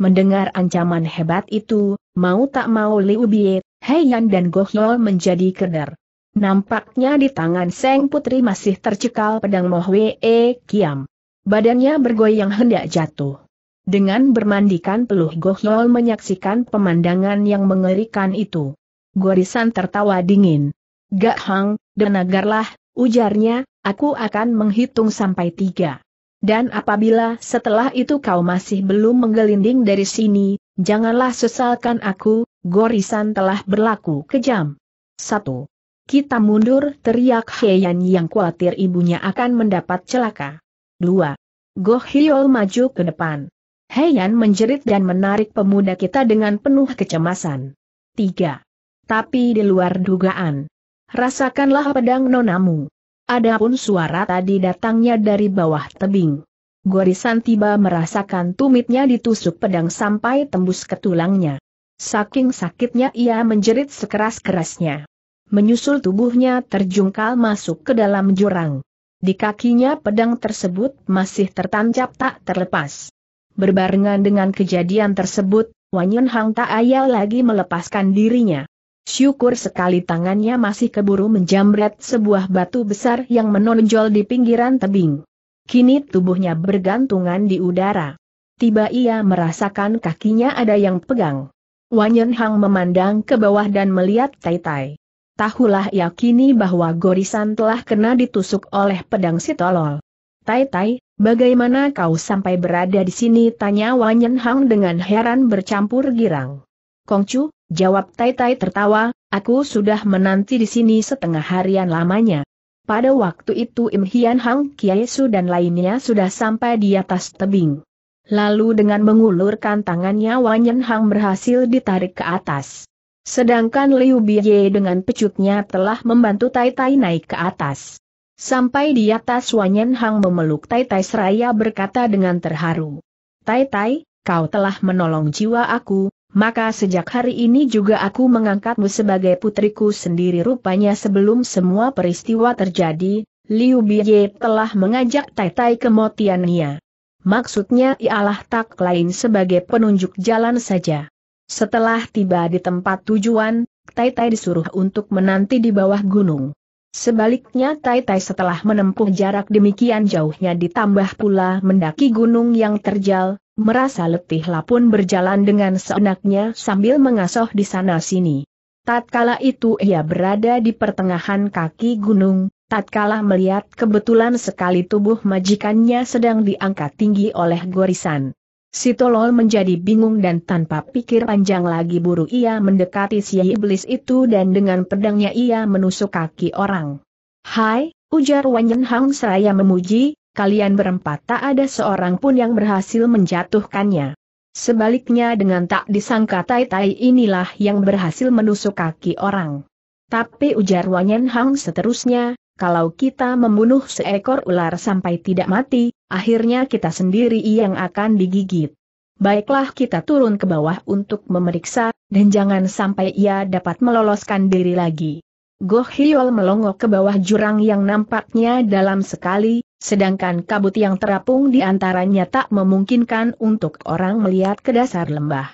Mendengar ancaman hebat itu, mau tak mau Liu Bie, Yan dan Gohyol menjadi keder. Nampaknya di tangan Seng Putri masih tercekal pedang Moh E Kiam. Badannya bergoyang hendak jatuh. Dengan bermandikan peluh Gohyol menyaksikan pemandangan yang mengerikan itu. Gorisan tertawa dingin. Gak hang, denagarlah, ujarnya, Aku akan menghitung sampai tiga. Dan apabila setelah itu kau masih belum menggelinding dari sini, janganlah sesalkan aku, gorisan telah berlaku kejam. Satu. Kita mundur teriak Heian yang khawatir ibunya akan mendapat celaka. Dua. Go Hyol maju ke depan. Heian menjerit dan menarik pemuda kita dengan penuh kecemasan. Tiga. Tapi di luar dugaan. Rasakanlah pedang nonamu. Adapun suara tadi datangnya dari bawah tebing. Gorisan tiba merasakan tumitnya ditusuk pedang sampai tembus ke tulangnya. Saking sakitnya ia menjerit sekeras-kerasnya. Menyusul tubuhnya terjungkal masuk ke dalam jurang. Di kakinya pedang tersebut masih tertancap tak terlepas. Berbarengan dengan kejadian tersebut, Wanyun Hang tak ayal lagi melepaskan dirinya. Syukur sekali tangannya masih keburu menjamret sebuah batu besar yang menonjol di pinggiran tebing. Kini tubuhnya bergantungan di udara. Tiba ia merasakan kakinya ada yang pegang. Yen Hang memandang ke bawah dan melihat Tai Tai. Tahulah ia kini bahwa gorisan telah kena ditusuk oleh pedang si tolol. Tai Tai, bagaimana kau sampai berada di sini? Tanya Yen Hang dengan heran bercampur girang. Kongcu, jawab Tai Tai tertawa, aku sudah menanti di sini setengah harian lamanya. Pada waktu itu Im Hian Hang Su dan lainnya sudah sampai di atas tebing. Lalu dengan mengulurkan tangannya Yen Hang berhasil ditarik ke atas. Sedangkan Liu Biye dengan pecutnya telah membantu Tai Tai naik ke atas. Sampai di atas Yen Hang memeluk Tai Tai seraya berkata dengan terharu. Tai Tai, kau telah menolong jiwa aku, maka sejak hari ini juga aku mengangkatmu sebagai putriku sendiri rupanya sebelum semua peristiwa terjadi, Liu Biye telah mengajak Tai Tai ke Motiania. Maksudnya ialah tak lain sebagai penunjuk jalan saja. Setelah tiba di tempat tujuan, Tai Tai disuruh untuk menanti di bawah gunung. Sebaliknya Tai Tai setelah menempuh jarak demikian jauhnya ditambah pula mendaki gunung yang terjal, merasa letih lapun berjalan dengan seenaknya sambil mengasoh di sana-sini. Tatkala itu ia berada di pertengahan kaki gunung, tatkala melihat kebetulan sekali tubuh majikannya sedang diangkat tinggi oleh gorisan. Tolol menjadi bingung dan tanpa pikir panjang lagi buru ia mendekati si iblis itu dan dengan pedangnya ia menusuk kaki orang. Hai, ujar Wanyenhang Hang seraya memuji, kalian berempat tak ada seorang pun yang berhasil menjatuhkannya. Sebaliknya dengan tak disangka tai-tai inilah yang berhasil menusuk kaki orang. Tapi ujar Wanyan Hang seterusnya, kalau kita membunuh seekor ular sampai tidak mati, akhirnya kita sendiri yang akan digigit. Baiklah kita turun ke bawah untuk memeriksa, dan jangan sampai ia dapat meloloskan diri lagi. Goh Hiol melongok ke bawah jurang yang nampaknya dalam sekali, Sedangkan kabut yang terapung di antaranya tak memungkinkan untuk orang melihat ke dasar lembah.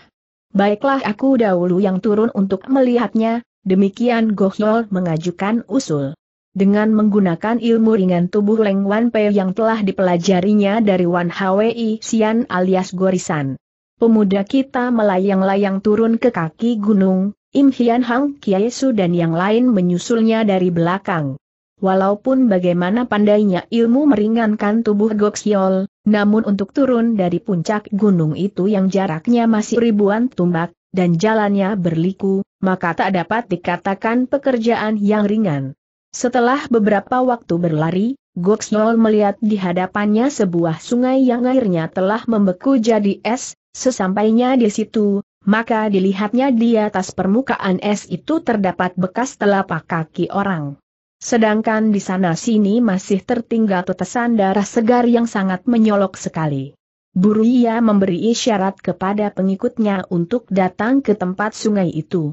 Baiklah aku dahulu yang turun untuk melihatnya, demikian Gohyol mengajukan usul. Dengan menggunakan ilmu ringan tubuh Leng Wan Pei yang telah dipelajarinya dari Wan Hwi Sian alias Gorisan. Pemuda kita melayang-layang turun ke kaki gunung, Im Hian Hang Kiai Su dan yang lain menyusulnya dari belakang. Walaupun bagaimana pandainya ilmu meringankan tubuh Goksiol, namun untuk turun dari puncak gunung itu yang jaraknya masih ribuan tumbak, dan jalannya berliku, maka tak dapat dikatakan pekerjaan yang ringan. Setelah beberapa waktu berlari, Goksiol melihat di hadapannya sebuah sungai yang airnya telah membeku jadi es, sesampainya di situ, maka dilihatnya di atas permukaan es itu terdapat bekas telapak kaki orang sedangkan di sana sini masih tertinggal tetesan darah segar yang sangat menyolok sekali. Buru ia memberi isyarat kepada pengikutnya untuk datang ke tempat sungai itu.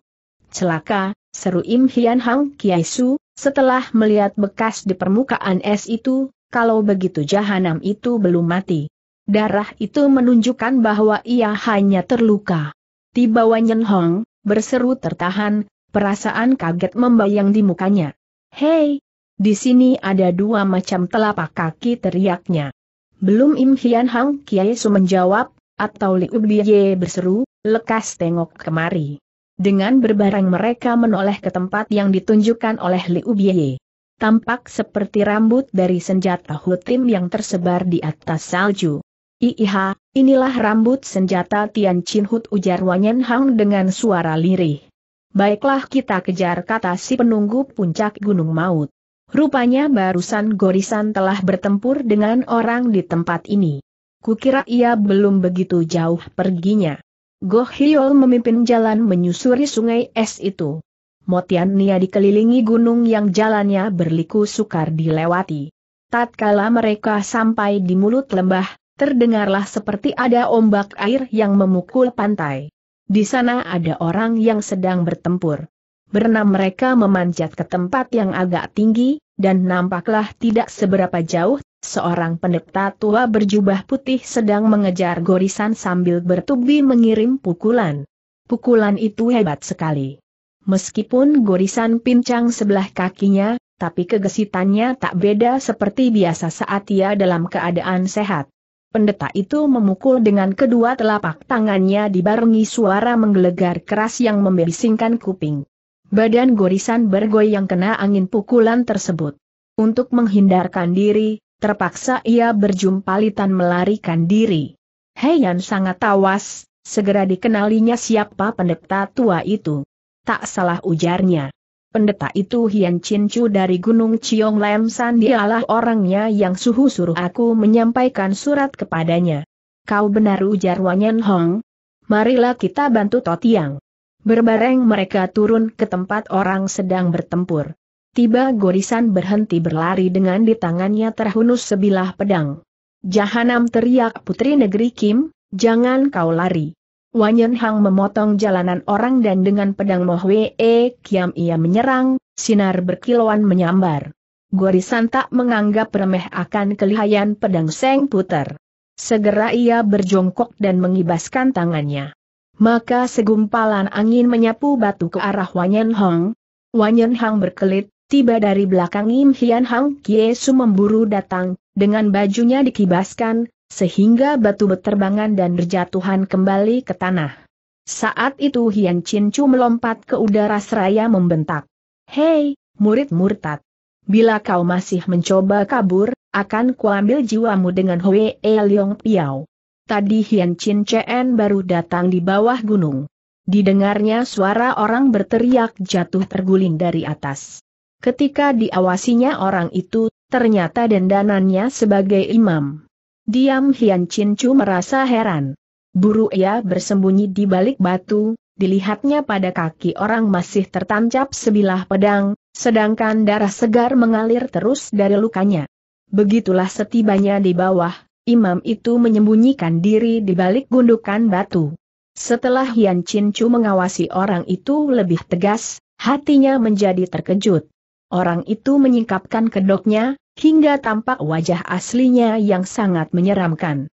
Celaka, seru Im Hian Hang Kiai Su, setelah melihat bekas di permukaan es itu, kalau begitu jahanam itu belum mati. Darah itu menunjukkan bahwa ia hanya terluka. Tiba Wanyen Hong, berseru tertahan, perasaan kaget membayang di mukanya. Hei, di sini ada dua macam telapak kaki teriaknya. Belum Im Hian Hang Kiai Su menjawab, atau Li Ubiye berseru, lekas tengok kemari. Dengan berbarang mereka menoleh ke tempat yang ditunjukkan oleh Li Ubiye. Tampak seperti rambut dari senjata hutim yang tersebar di atas salju. Iiha, inilah rambut senjata Tian Chin Hut ujar Wanyan Hang dengan suara lirih. Baiklah kita kejar kata si penunggu puncak gunung maut. Rupanya barusan Gorisan telah bertempur dengan orang di tempat ini. Kukira ia belum begitu jauh perginya. Goh Hiol memimpin jalan menyusuri sungai es itu. Motian nia dikelilingi gunung yang jalannya berliku sukar dilewati. Tatkala mereka sampai di mulut lembah, terdengarlah seperti ada ombak air yang memukul pantai. Di sana ada orang yang sedang bertempur. Berenam mereka memanjat ke tempat yang agak tinggi, dan nampaklah tidak seberapa jauh, seorang pendeta tua berjubah putih sedang mengejar gorisan sambil bertubi mengirim pukulan. Pukulan itu hebat sekali. Meskipun gorisan pincang sebelah kakinya, tapi kegesitannya tak beda seperti biasa saat ia dalam keadaan sehat. Pendeta itu memukul dengan kedua telapak tangannya dibarengi suara menggelegar keras yang membisingkan kuping. Badan gorisan bergoyang kena angin pukulan tersebut. Untuk menghindarkan diri, terpaksa ia berjumpalitan melarikan diri. Heian sangat tawas, segera dikenalinya siapa pendeta tua itu. Tak salah ujarnya. Pendeta itu Hian Chin Chu dari Gunung Ciong Lam San dialah orangnya yang suhu suruh aku menyampaikan surat kepadanya. Kau benar ujar Wanyan Hong? Marilah kita bantu Totiang. Berbareng mereka turun ke tempat orang sedang bertempur. Tiba gorisan berhenti berlari dengan di tangannya terhunus sebilah pedang. Jahanam teriak putri negeri Kim, jangan kau lari. Wanyan Hang memotong jalanan orang dan dengan pedang Mohwee, E Kiam ia menyerang, sinar berkilauan menyambar. Gorisan tak menganggap remeh akan kelihayan pedang Seng Puter. Segera ia berjongkok dan mengibaskan tangannya. Maka segumpalan angin menyapu batu ke arah Wanyan Hang. Wanyan Hang berkelit, tiba dari belakang Im Hian Hang Kiesu memburu datang, dengan bajunya dikibaskan, sehingga batu beterbangan dan berjatuhan kembali ke tanah. Saat itu Hian Chin Chu melompat ke udara seraya membentak. Hei, murid murtad. Bila kau masih mencoba kabur, akan kuambil jiwamu dengan Hwee Leong Piao. Tadi Hian Chin Chen baru datang di bawah gunung. Didengarnya suara orang berteriak jatuh terguling dari atas. Ketika diawasinya orang itu, ternyata dendanannya sebagai imam. Diam Hian Chin Chu merasa heran. Buru ia bersembunyi di balik batu, dilihatnya pada kaki orang masih tertancap sebilah pedang, sedangkan darah segar mengalir terus dari lukanya. Begitulah setibanya di bawah, imam itu menyembunyikan diri di balik gundukan batu. Setelah Hian Chin Chu mengawasi orang itu lebih tegas, hatinya menjadi terkejut. Orang itu menyingkapkan kedoknya, hingga tampak wajah aslinya yang sangat menyeramkan.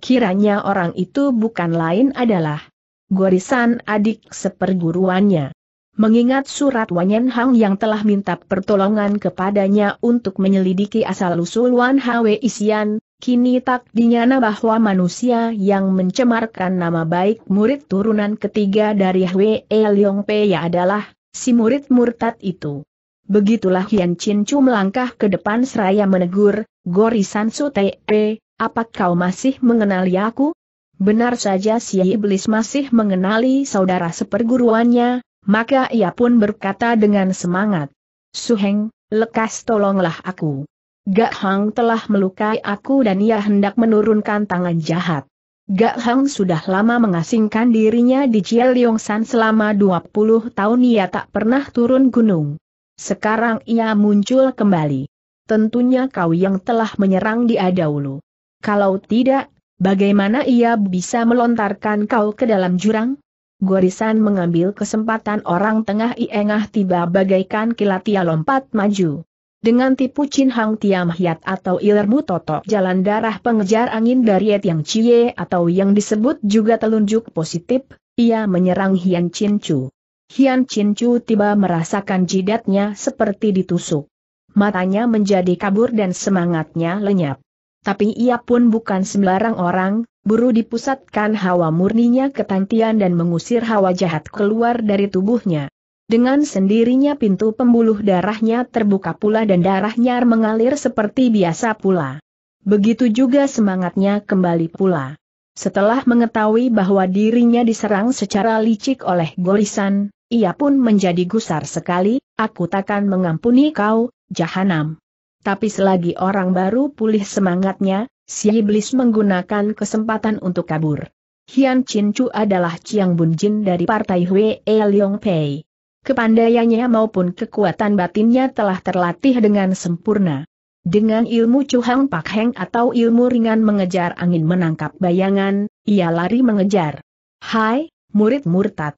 Kiranya orang itu bukan lain adalah Gorisan adik seperguruannya. Mengingat surat Wanyan Hang yang telah minta pertolongan kepadanya untuk menyelidiki asal-usul Wan Hwe Isian, kini tak dinyana bahwa manusia yang mencemarkan nama baik murid turunan ketiga dari Hwe Leong Pei adalah si murid murtad itu. Begitulah Hian Chin Chu melangkah ke depan seraya menegur, San Su Te, eh, apa kau masih mengenali aku? Benar saja si iblis masih mengenali saudara seperguruannya, maka ia pun berkata dengan semangat. Suheng, lekas tolonglah aku. Gak Hang telah melukai aku dan ia hendak menurunkan tangan jahat. Gak Hang sudah lama mengasingkan dirinya di San selama 20 tahun ia tak pernah turun gunung. Sekarang ia muncul kembali. Tentunya kau yang telah menyerang dia dahulu. Kalau tidak, bagaimana ia bisa melontarkan kau ke dalam jurang? Gorisan mengambil kesempatan orang tengah iengah tiba bagaikan kilat ia lompat maju. Dengan tipu Chin Hang Tiam Hiat atau ilmu totok jalan darah pengejar angin dari yang Chie atau yang disebut juga telunjuk positif, ia menyerang Hian Chin Chu. Hian Chin tiba merasakan jidatnya seperti ditusuk. Matanya menjadi kabur dan semangatnya lenyap. Tapi ia pun bukan sembarang orang, buru dipusatkan hawa murninya ke Tantian dan mengusir hawa jahat keluar dari tubuhnya. Dengan sendirinya pintu pembuluh darahnya terbuka pula dan darahnya mengalir seperti biasa pula. Begitu juga semangatnya kembali pula. Setelah mengetahui bahwa dirinya diserang secara licik oleh golisan, ia pun menjadi gusar sekali, aku takkan mengampuni kau, jahanam. Tapi selagi orang baru pulih semangatnya, si iblis menggunakan kesempatan untuk kabur. Hian Chin adalah Chiang Bunjin dari Partai E Leong Pei. Kepandaiannya maupun kekuatan batinnya telah terlatih dengan sempurna. Dengan ilmu Cuhang Pak Heng atau ilmu ringan mengejar angin menangkap bayangan, ia lari mengejar. Hai, murid murtad,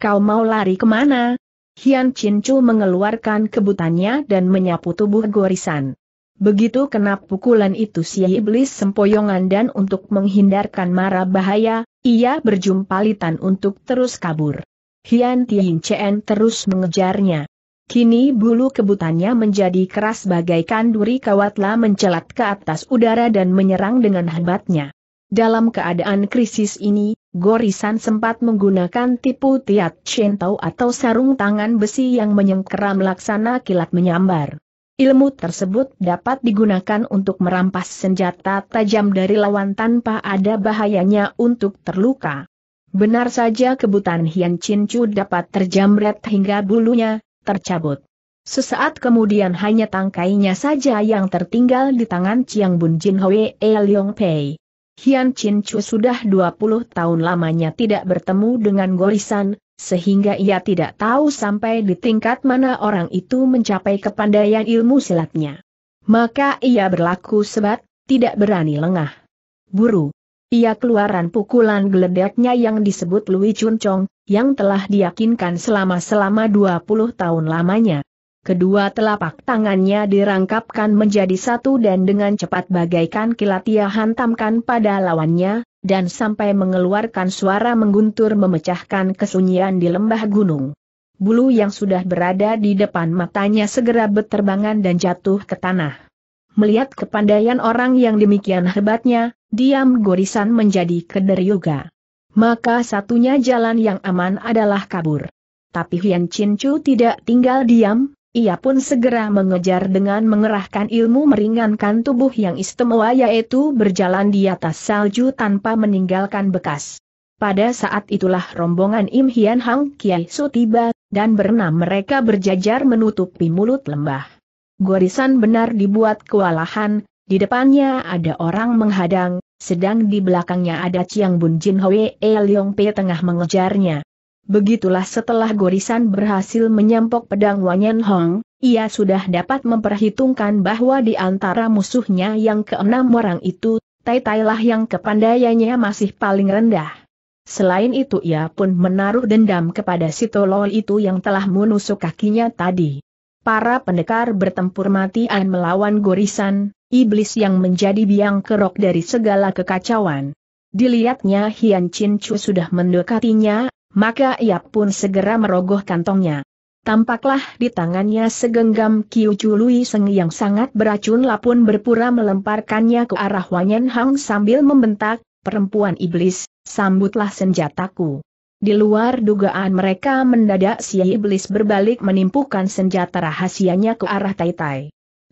Kau mau lari kemana? Hian Chin mengeluarkan kebutannya dan menyapu tubuh gorisan. Begitu kena pukulan itu si iblis sempoyongan dan untuk menghindarkan mara bahaya, ia berjumpa litan untuk terus kabur. Hian Tian Chen terus mengejarnya. Kini bulu kebutannya menjadi keras bagaikan duri kawatlah mencelat ke atas udara dan menyerang dengan hebatnya. Dalam keadaan krisis ini, Gorisan sempat menggunakan tipu tiat centau atau sarung tangan besi yang menyengkeram laksana kilat menyambar. Ilmu tersebut dapat digunakan untuk merampas senjata tajam dari lawan tanpa ada bahayanya untuk terluka. Benar saja kebutan Hian Chin dapat terjamret hingga bulunya tercabut. Sesaat kemudian hanya tangkainya saja yang tertinggal di tangan Chiang Bun Jin Hwee Leong Pei. Hian Chin Chu sudah 20 tahun lamanya tidak bertemu dengan Golisan, sehingga ia tidak tahu sampai di tingkat mana orang itu mencapai kepandaian ilmu silatnya. Maka ia berlaku sebat, tidak berani lengah. Buru. Ia keluaran pukulan geledeknya yang disebut Lui Chun Chong, yang telah diyakinkan selama-selama 20 tahun lamanya. Kedua telapak tangannya dirangkapkan menjadi satu dan dengan cepat bagaikan kilat ia hantamkan pada lawannya, dan sampai mengeluarkan suara mengguntur memecahkan kesunyian di lembah gunung. Bulu yang sudah berada di depan matanya segera berterbangan dan jatuh ke tanah. Melihat kepandaian orang yang demikian hebatnya, diam gorisan menjadi kederyuga. Maka satunya jalan yang aman adalah kabur. Tapi Hian Chin Chu tidak tinggal diam, ia pun segera mengejar dengan mengerahkan ilmu meringankan tubuh yang istimewa yaitu berjalan di atas salju tanpa meninggalkan bekas. Pada saat itulah rombongan Im Hian Hang Kiai Su tiba, dan berenam mereka berjajar menutupi mulut lembah. Gorisan benar dibuat kewalahan, di depannya ada orang menghadang, sedang di belakangnya ada Chiang Bun Jin Hwe E Leong Pe tengah mengejarnya. Begitulah setelah Gorisan berhasil menyampok pedang Wanyan Hong, ia sudah dapat memperhitungkan bahwa di antara musuhnya yang keenam orang itu, Tai Tai lah yang kepandaiannya masih paling rendah. Selain itu ia pun menaruh dendam kepada si tolol itu yang telah menusuk kakinya tadi. Para pendekar bertempur matian melawan Gorisan, iblis yang menjadi biang kerok dari segala kekacauan. Dilihatnya Hian Chin Chu sudah mendekatinya, maka ia pun segera merogoh kantongnya. Tampaklah di tangannya segenggam Kiucu Lui Seng yang sangat beracun lapun berpura melemparkannya ke arah Wanyan Hang sambil membentak, perempuan iblis, sambutlah senjataku. Di luar dugaan mereka mendadak si iblis berbalik menimpukan senjata rahasianya ke arah Tai Tai.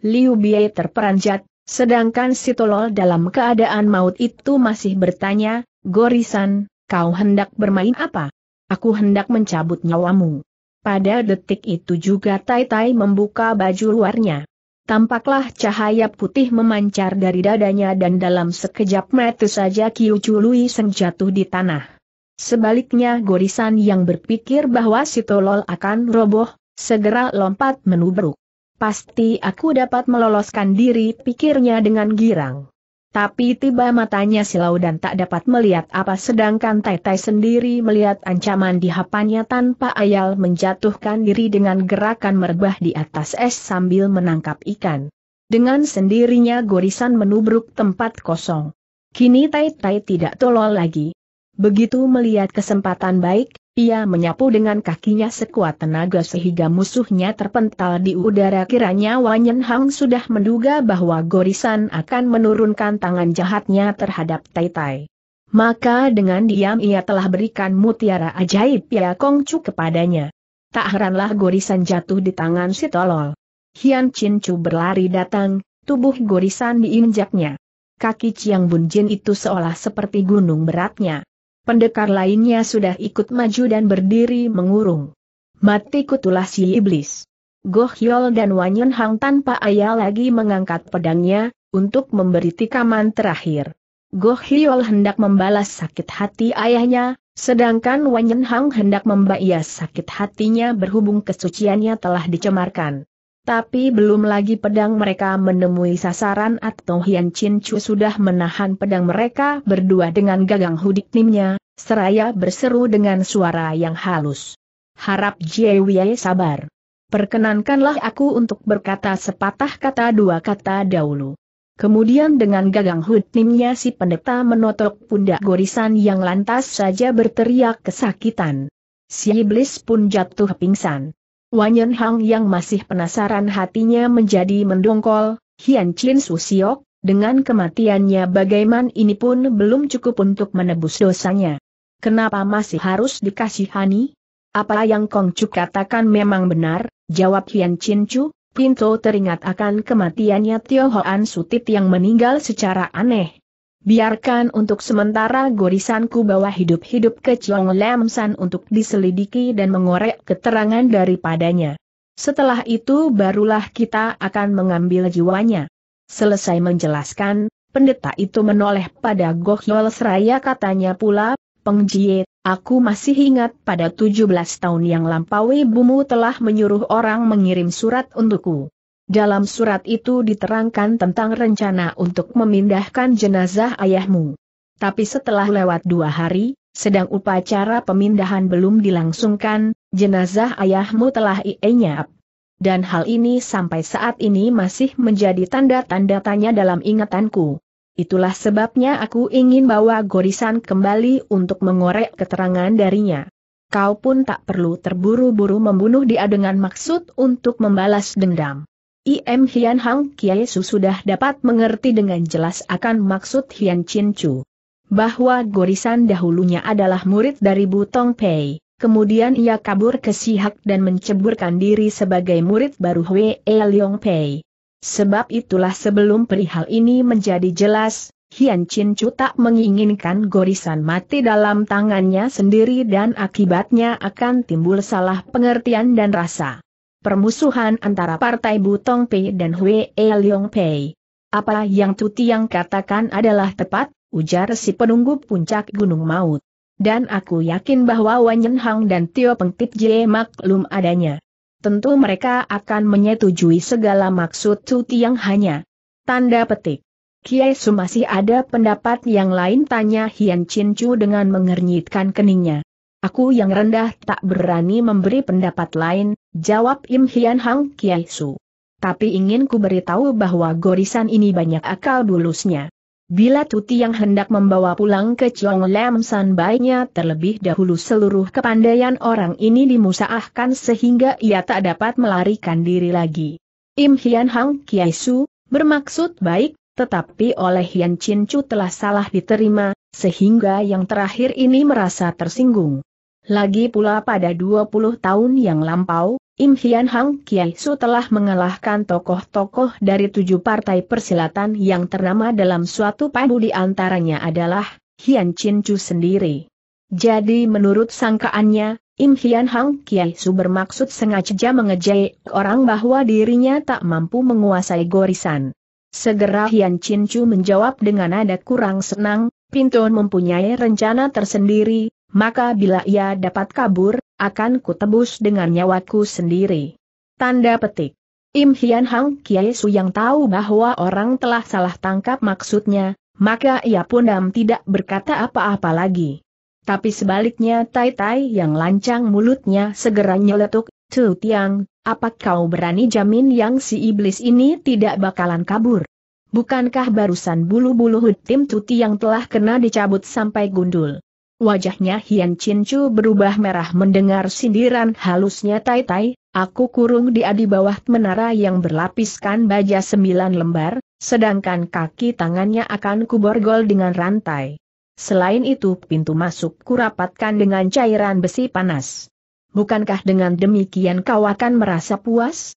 Liu bie terperanjat, sedangkan si tolol dalam keadaan maut itu masih bertanya, Gorisan, kau hendak bermain apa? Aku hendak mencabut nyawamu. Pada detik itu juga Tai Tai membuka baju luarnya. Tampaklah cahaya putih memancar dari dadanya dan dalam sekejap mata saja Kiu Chului Seng jatuh di tanah. Sebaliknya gorisan yang berpikir bahwa si tolol akan roboh, segera lompat menubruk. Pasti aku dapat meloloskan diri pikirnya dengan girang. Tapi tiba matanya silau dan tak dapat melihat apa sedangkan Tai Tai sendiri melihat ancaman di hapannya tanpa ayal menjatuhkan diri dengan gerakan merbah di atas es sambil menangkap ikan. Dengan sendirinya gorisan menubruk tempat kosong. Kini Tai Tai tidak tolol lagi. Begitu melihat kesempatan baik, ia menyapu dengan kakinya sekuat tenaga sehingga musuhnya terpental di udara kiranya Wanyen Hang sudah menduga bahwa Gorisan akan menurunkan tangan jahatnya terhadap Tai Tai. Maka dengan diam ia telah berikan mutiara ajaib Ya Chu kepadanya. Tak heranlah Gorisan jatuh di tangan si tolol. Hian Chin Chu berlari datang, tubuh Gorisan diinjaknya. Kaki Chiang Bun Jin itu seolah seperti gunung beratnya pendekar lainnya sudah ikut maju dan berdiri mengurung. Mati kutulah si iblis. Goh Hyol dan Wanyun Hang tanpa ayah lagi mengangkat pedangnya, untuk memberi tikaman terakhir. Goh Hyol hendak membalas sakit hati ayahnya, sedangkan Wanyun Hang hendak membayar sakit hatinya berhubung kesuciannya telah dicemarkan. Tapi belum lagi pedang mereka menemui sasaran atau Hian Chin Chu sudah menahan pedang mereka berdua dengan gagang hudik nimnya, seraya berseru dengan suara yang halus. Harap Jie Wei sabar. Perkenankanlah aku untuk berkata sepatah kata dua kata dahulu. Kemudian dengan gagang hudnimnya si pendeta menotok pundak gorisan yang lantas saja berteriak kesakitan. Si iblis pun jatuh pingsan. Wanyan Hang yang masih penasaran hatinya menjadi mendongkol, Hian Chin Susiok, dengan kematiannya bagaimana ini pun belum cukup untuk menebus dosanya. Kenapa masih harus dikasihani? Apa yang Kong Chu katakan memang benar, jawab Hian Chin Chu, Pinto teringat akan kematiannya Tio Hoan Sutit yang meninggal secara aneh, Biarkan untuk sementara gorisanku bawa hidup-hidup ke Chiong Lam San untuk diselidiki dan mengorek keterangan daripadanya. Setelah itu barulah kita akan mengambil jiwanya. Selesai menjelaskan, pendeta itu menoleh pada Yol Seraya katanya pula, Peng Jie, aku masih ingat pada 17 tahun yang lampau ibumu telah menyuruh orang mengirim surat untukku. Dalam surat itu diterangkan tentang rencana untuk memindahkan jenazah ayahmu. Tapi setelah lewat dua hari, sedang upacara pemindahan belum dilangsungkan, jenazah ayahmu telah ienyap. Dan hal ini sampai saat ini masih menjadi tanda-tanda tanya dalam ingatanku. Itulah sebabnya aku ingin bawa Gorisan kembali untuk mengorek keterangan darinya. Kau pun tak perlu terburu-buru membunuh dia dengan maksud untuk membalas dendam. Im Hian Hang Kiai Su sudah dapat mengerti dengan jelas akan maksud Hian Chin Chu. Bahwa Gorisan dahulunya adalah murid dari Butong Pei, kemudian ia kabur ke Sihak dan menceburkan diri sebagai murid baru Hwee Leong Pei. Sebab itulah sebelum perihal ini menjadi jelas, Hian Chin Chu tak menginginkan Gorisan mati dalam tangannya sendiri dan akibatnya akan timbul salah pengertian dan rasa permusuhan antara partai Butong Pei dan Hue E Leong Pei. Apa yang Tuti yang katakan adalah tepat, ujar si penunggu puncak Gunung Maut. Dan aku yakin bahwa Wan Hang dan Tio Pengtip Jie maklum adanya. Tentu mereka akan menyetujui segala maksud Tuti yang hanya. Tanda petik. Kiai Su masih ada pendapat yang lain tanya Hian Chin Chu dengan mengernyitkan keningnya. Aku yang rendah tak berani memberi pendapat lain, jawab Im Hian Hang Kiai Su. Tapi ingin ku beritahu bahwa gorisan ini banyak akal bulusnya. Bila Tuti yang hendak membawa pulang ke Chong Lam San Bainya terlebih dahulu seluruh kepandaian orang ini dimusahkan sehingga ia tak dapat melarikan diri lagi. Im Hian Hang Kiai Su, bermaksud baik, tetapi oleh Hian Chin Chu telah salah diterima, sehingga yang terakhir ini merasa tersinggung. Lagi pula pada 20 tahun yang lampau, Im Hian Hang Kiai Su telah mengalahkan tokoh-tokoh dari tujuh partai persilatan yang ternama dalam suatu padu di antaranya adalah Hian Chin Chu sendiri. Jadi menurut sangkaannya, Im Hian Hang Kiai Su bermaksud sengaja mengejek orang bahwa dirinya tak mampu menguasai gorisan. Segera Hian Chin Chu menjawab dengan nada kurang senang, Pinton mempunyai rencana tersendiri, maka bila ia dapat kabur, akan kutebus dengan nyawaku sendiri. Tanda petik. Im Hian Hang Kiai Su yang tahu bahwa orang telah salah tangkap maksudnya, maka ia pun dam tidak berkata apa-apa lagi. Tapi sebaliknya Tai Tai yang lancang mulutnya segera nyeletuk, Tu Tiang, apa kau berani jamin yang si iblis ini tidak bakalan kabur? Bukankah barusan bulu-bulu hutim Tu Tiang telah kena dicabut sampai gundul? Wajahnya Hian Chin berubah merah mendengar sindiran halusnya Tai Tai, aku kurung dia di bawah menara yang berlapiskan baja sembilan lembar, sedangkan kaki tangannya akan kuborgol dengan rantai. Selain itu pintu masuk kurapatkan dengan cairan besi panas. Bukankah dengan demikian kau akan merasa puas?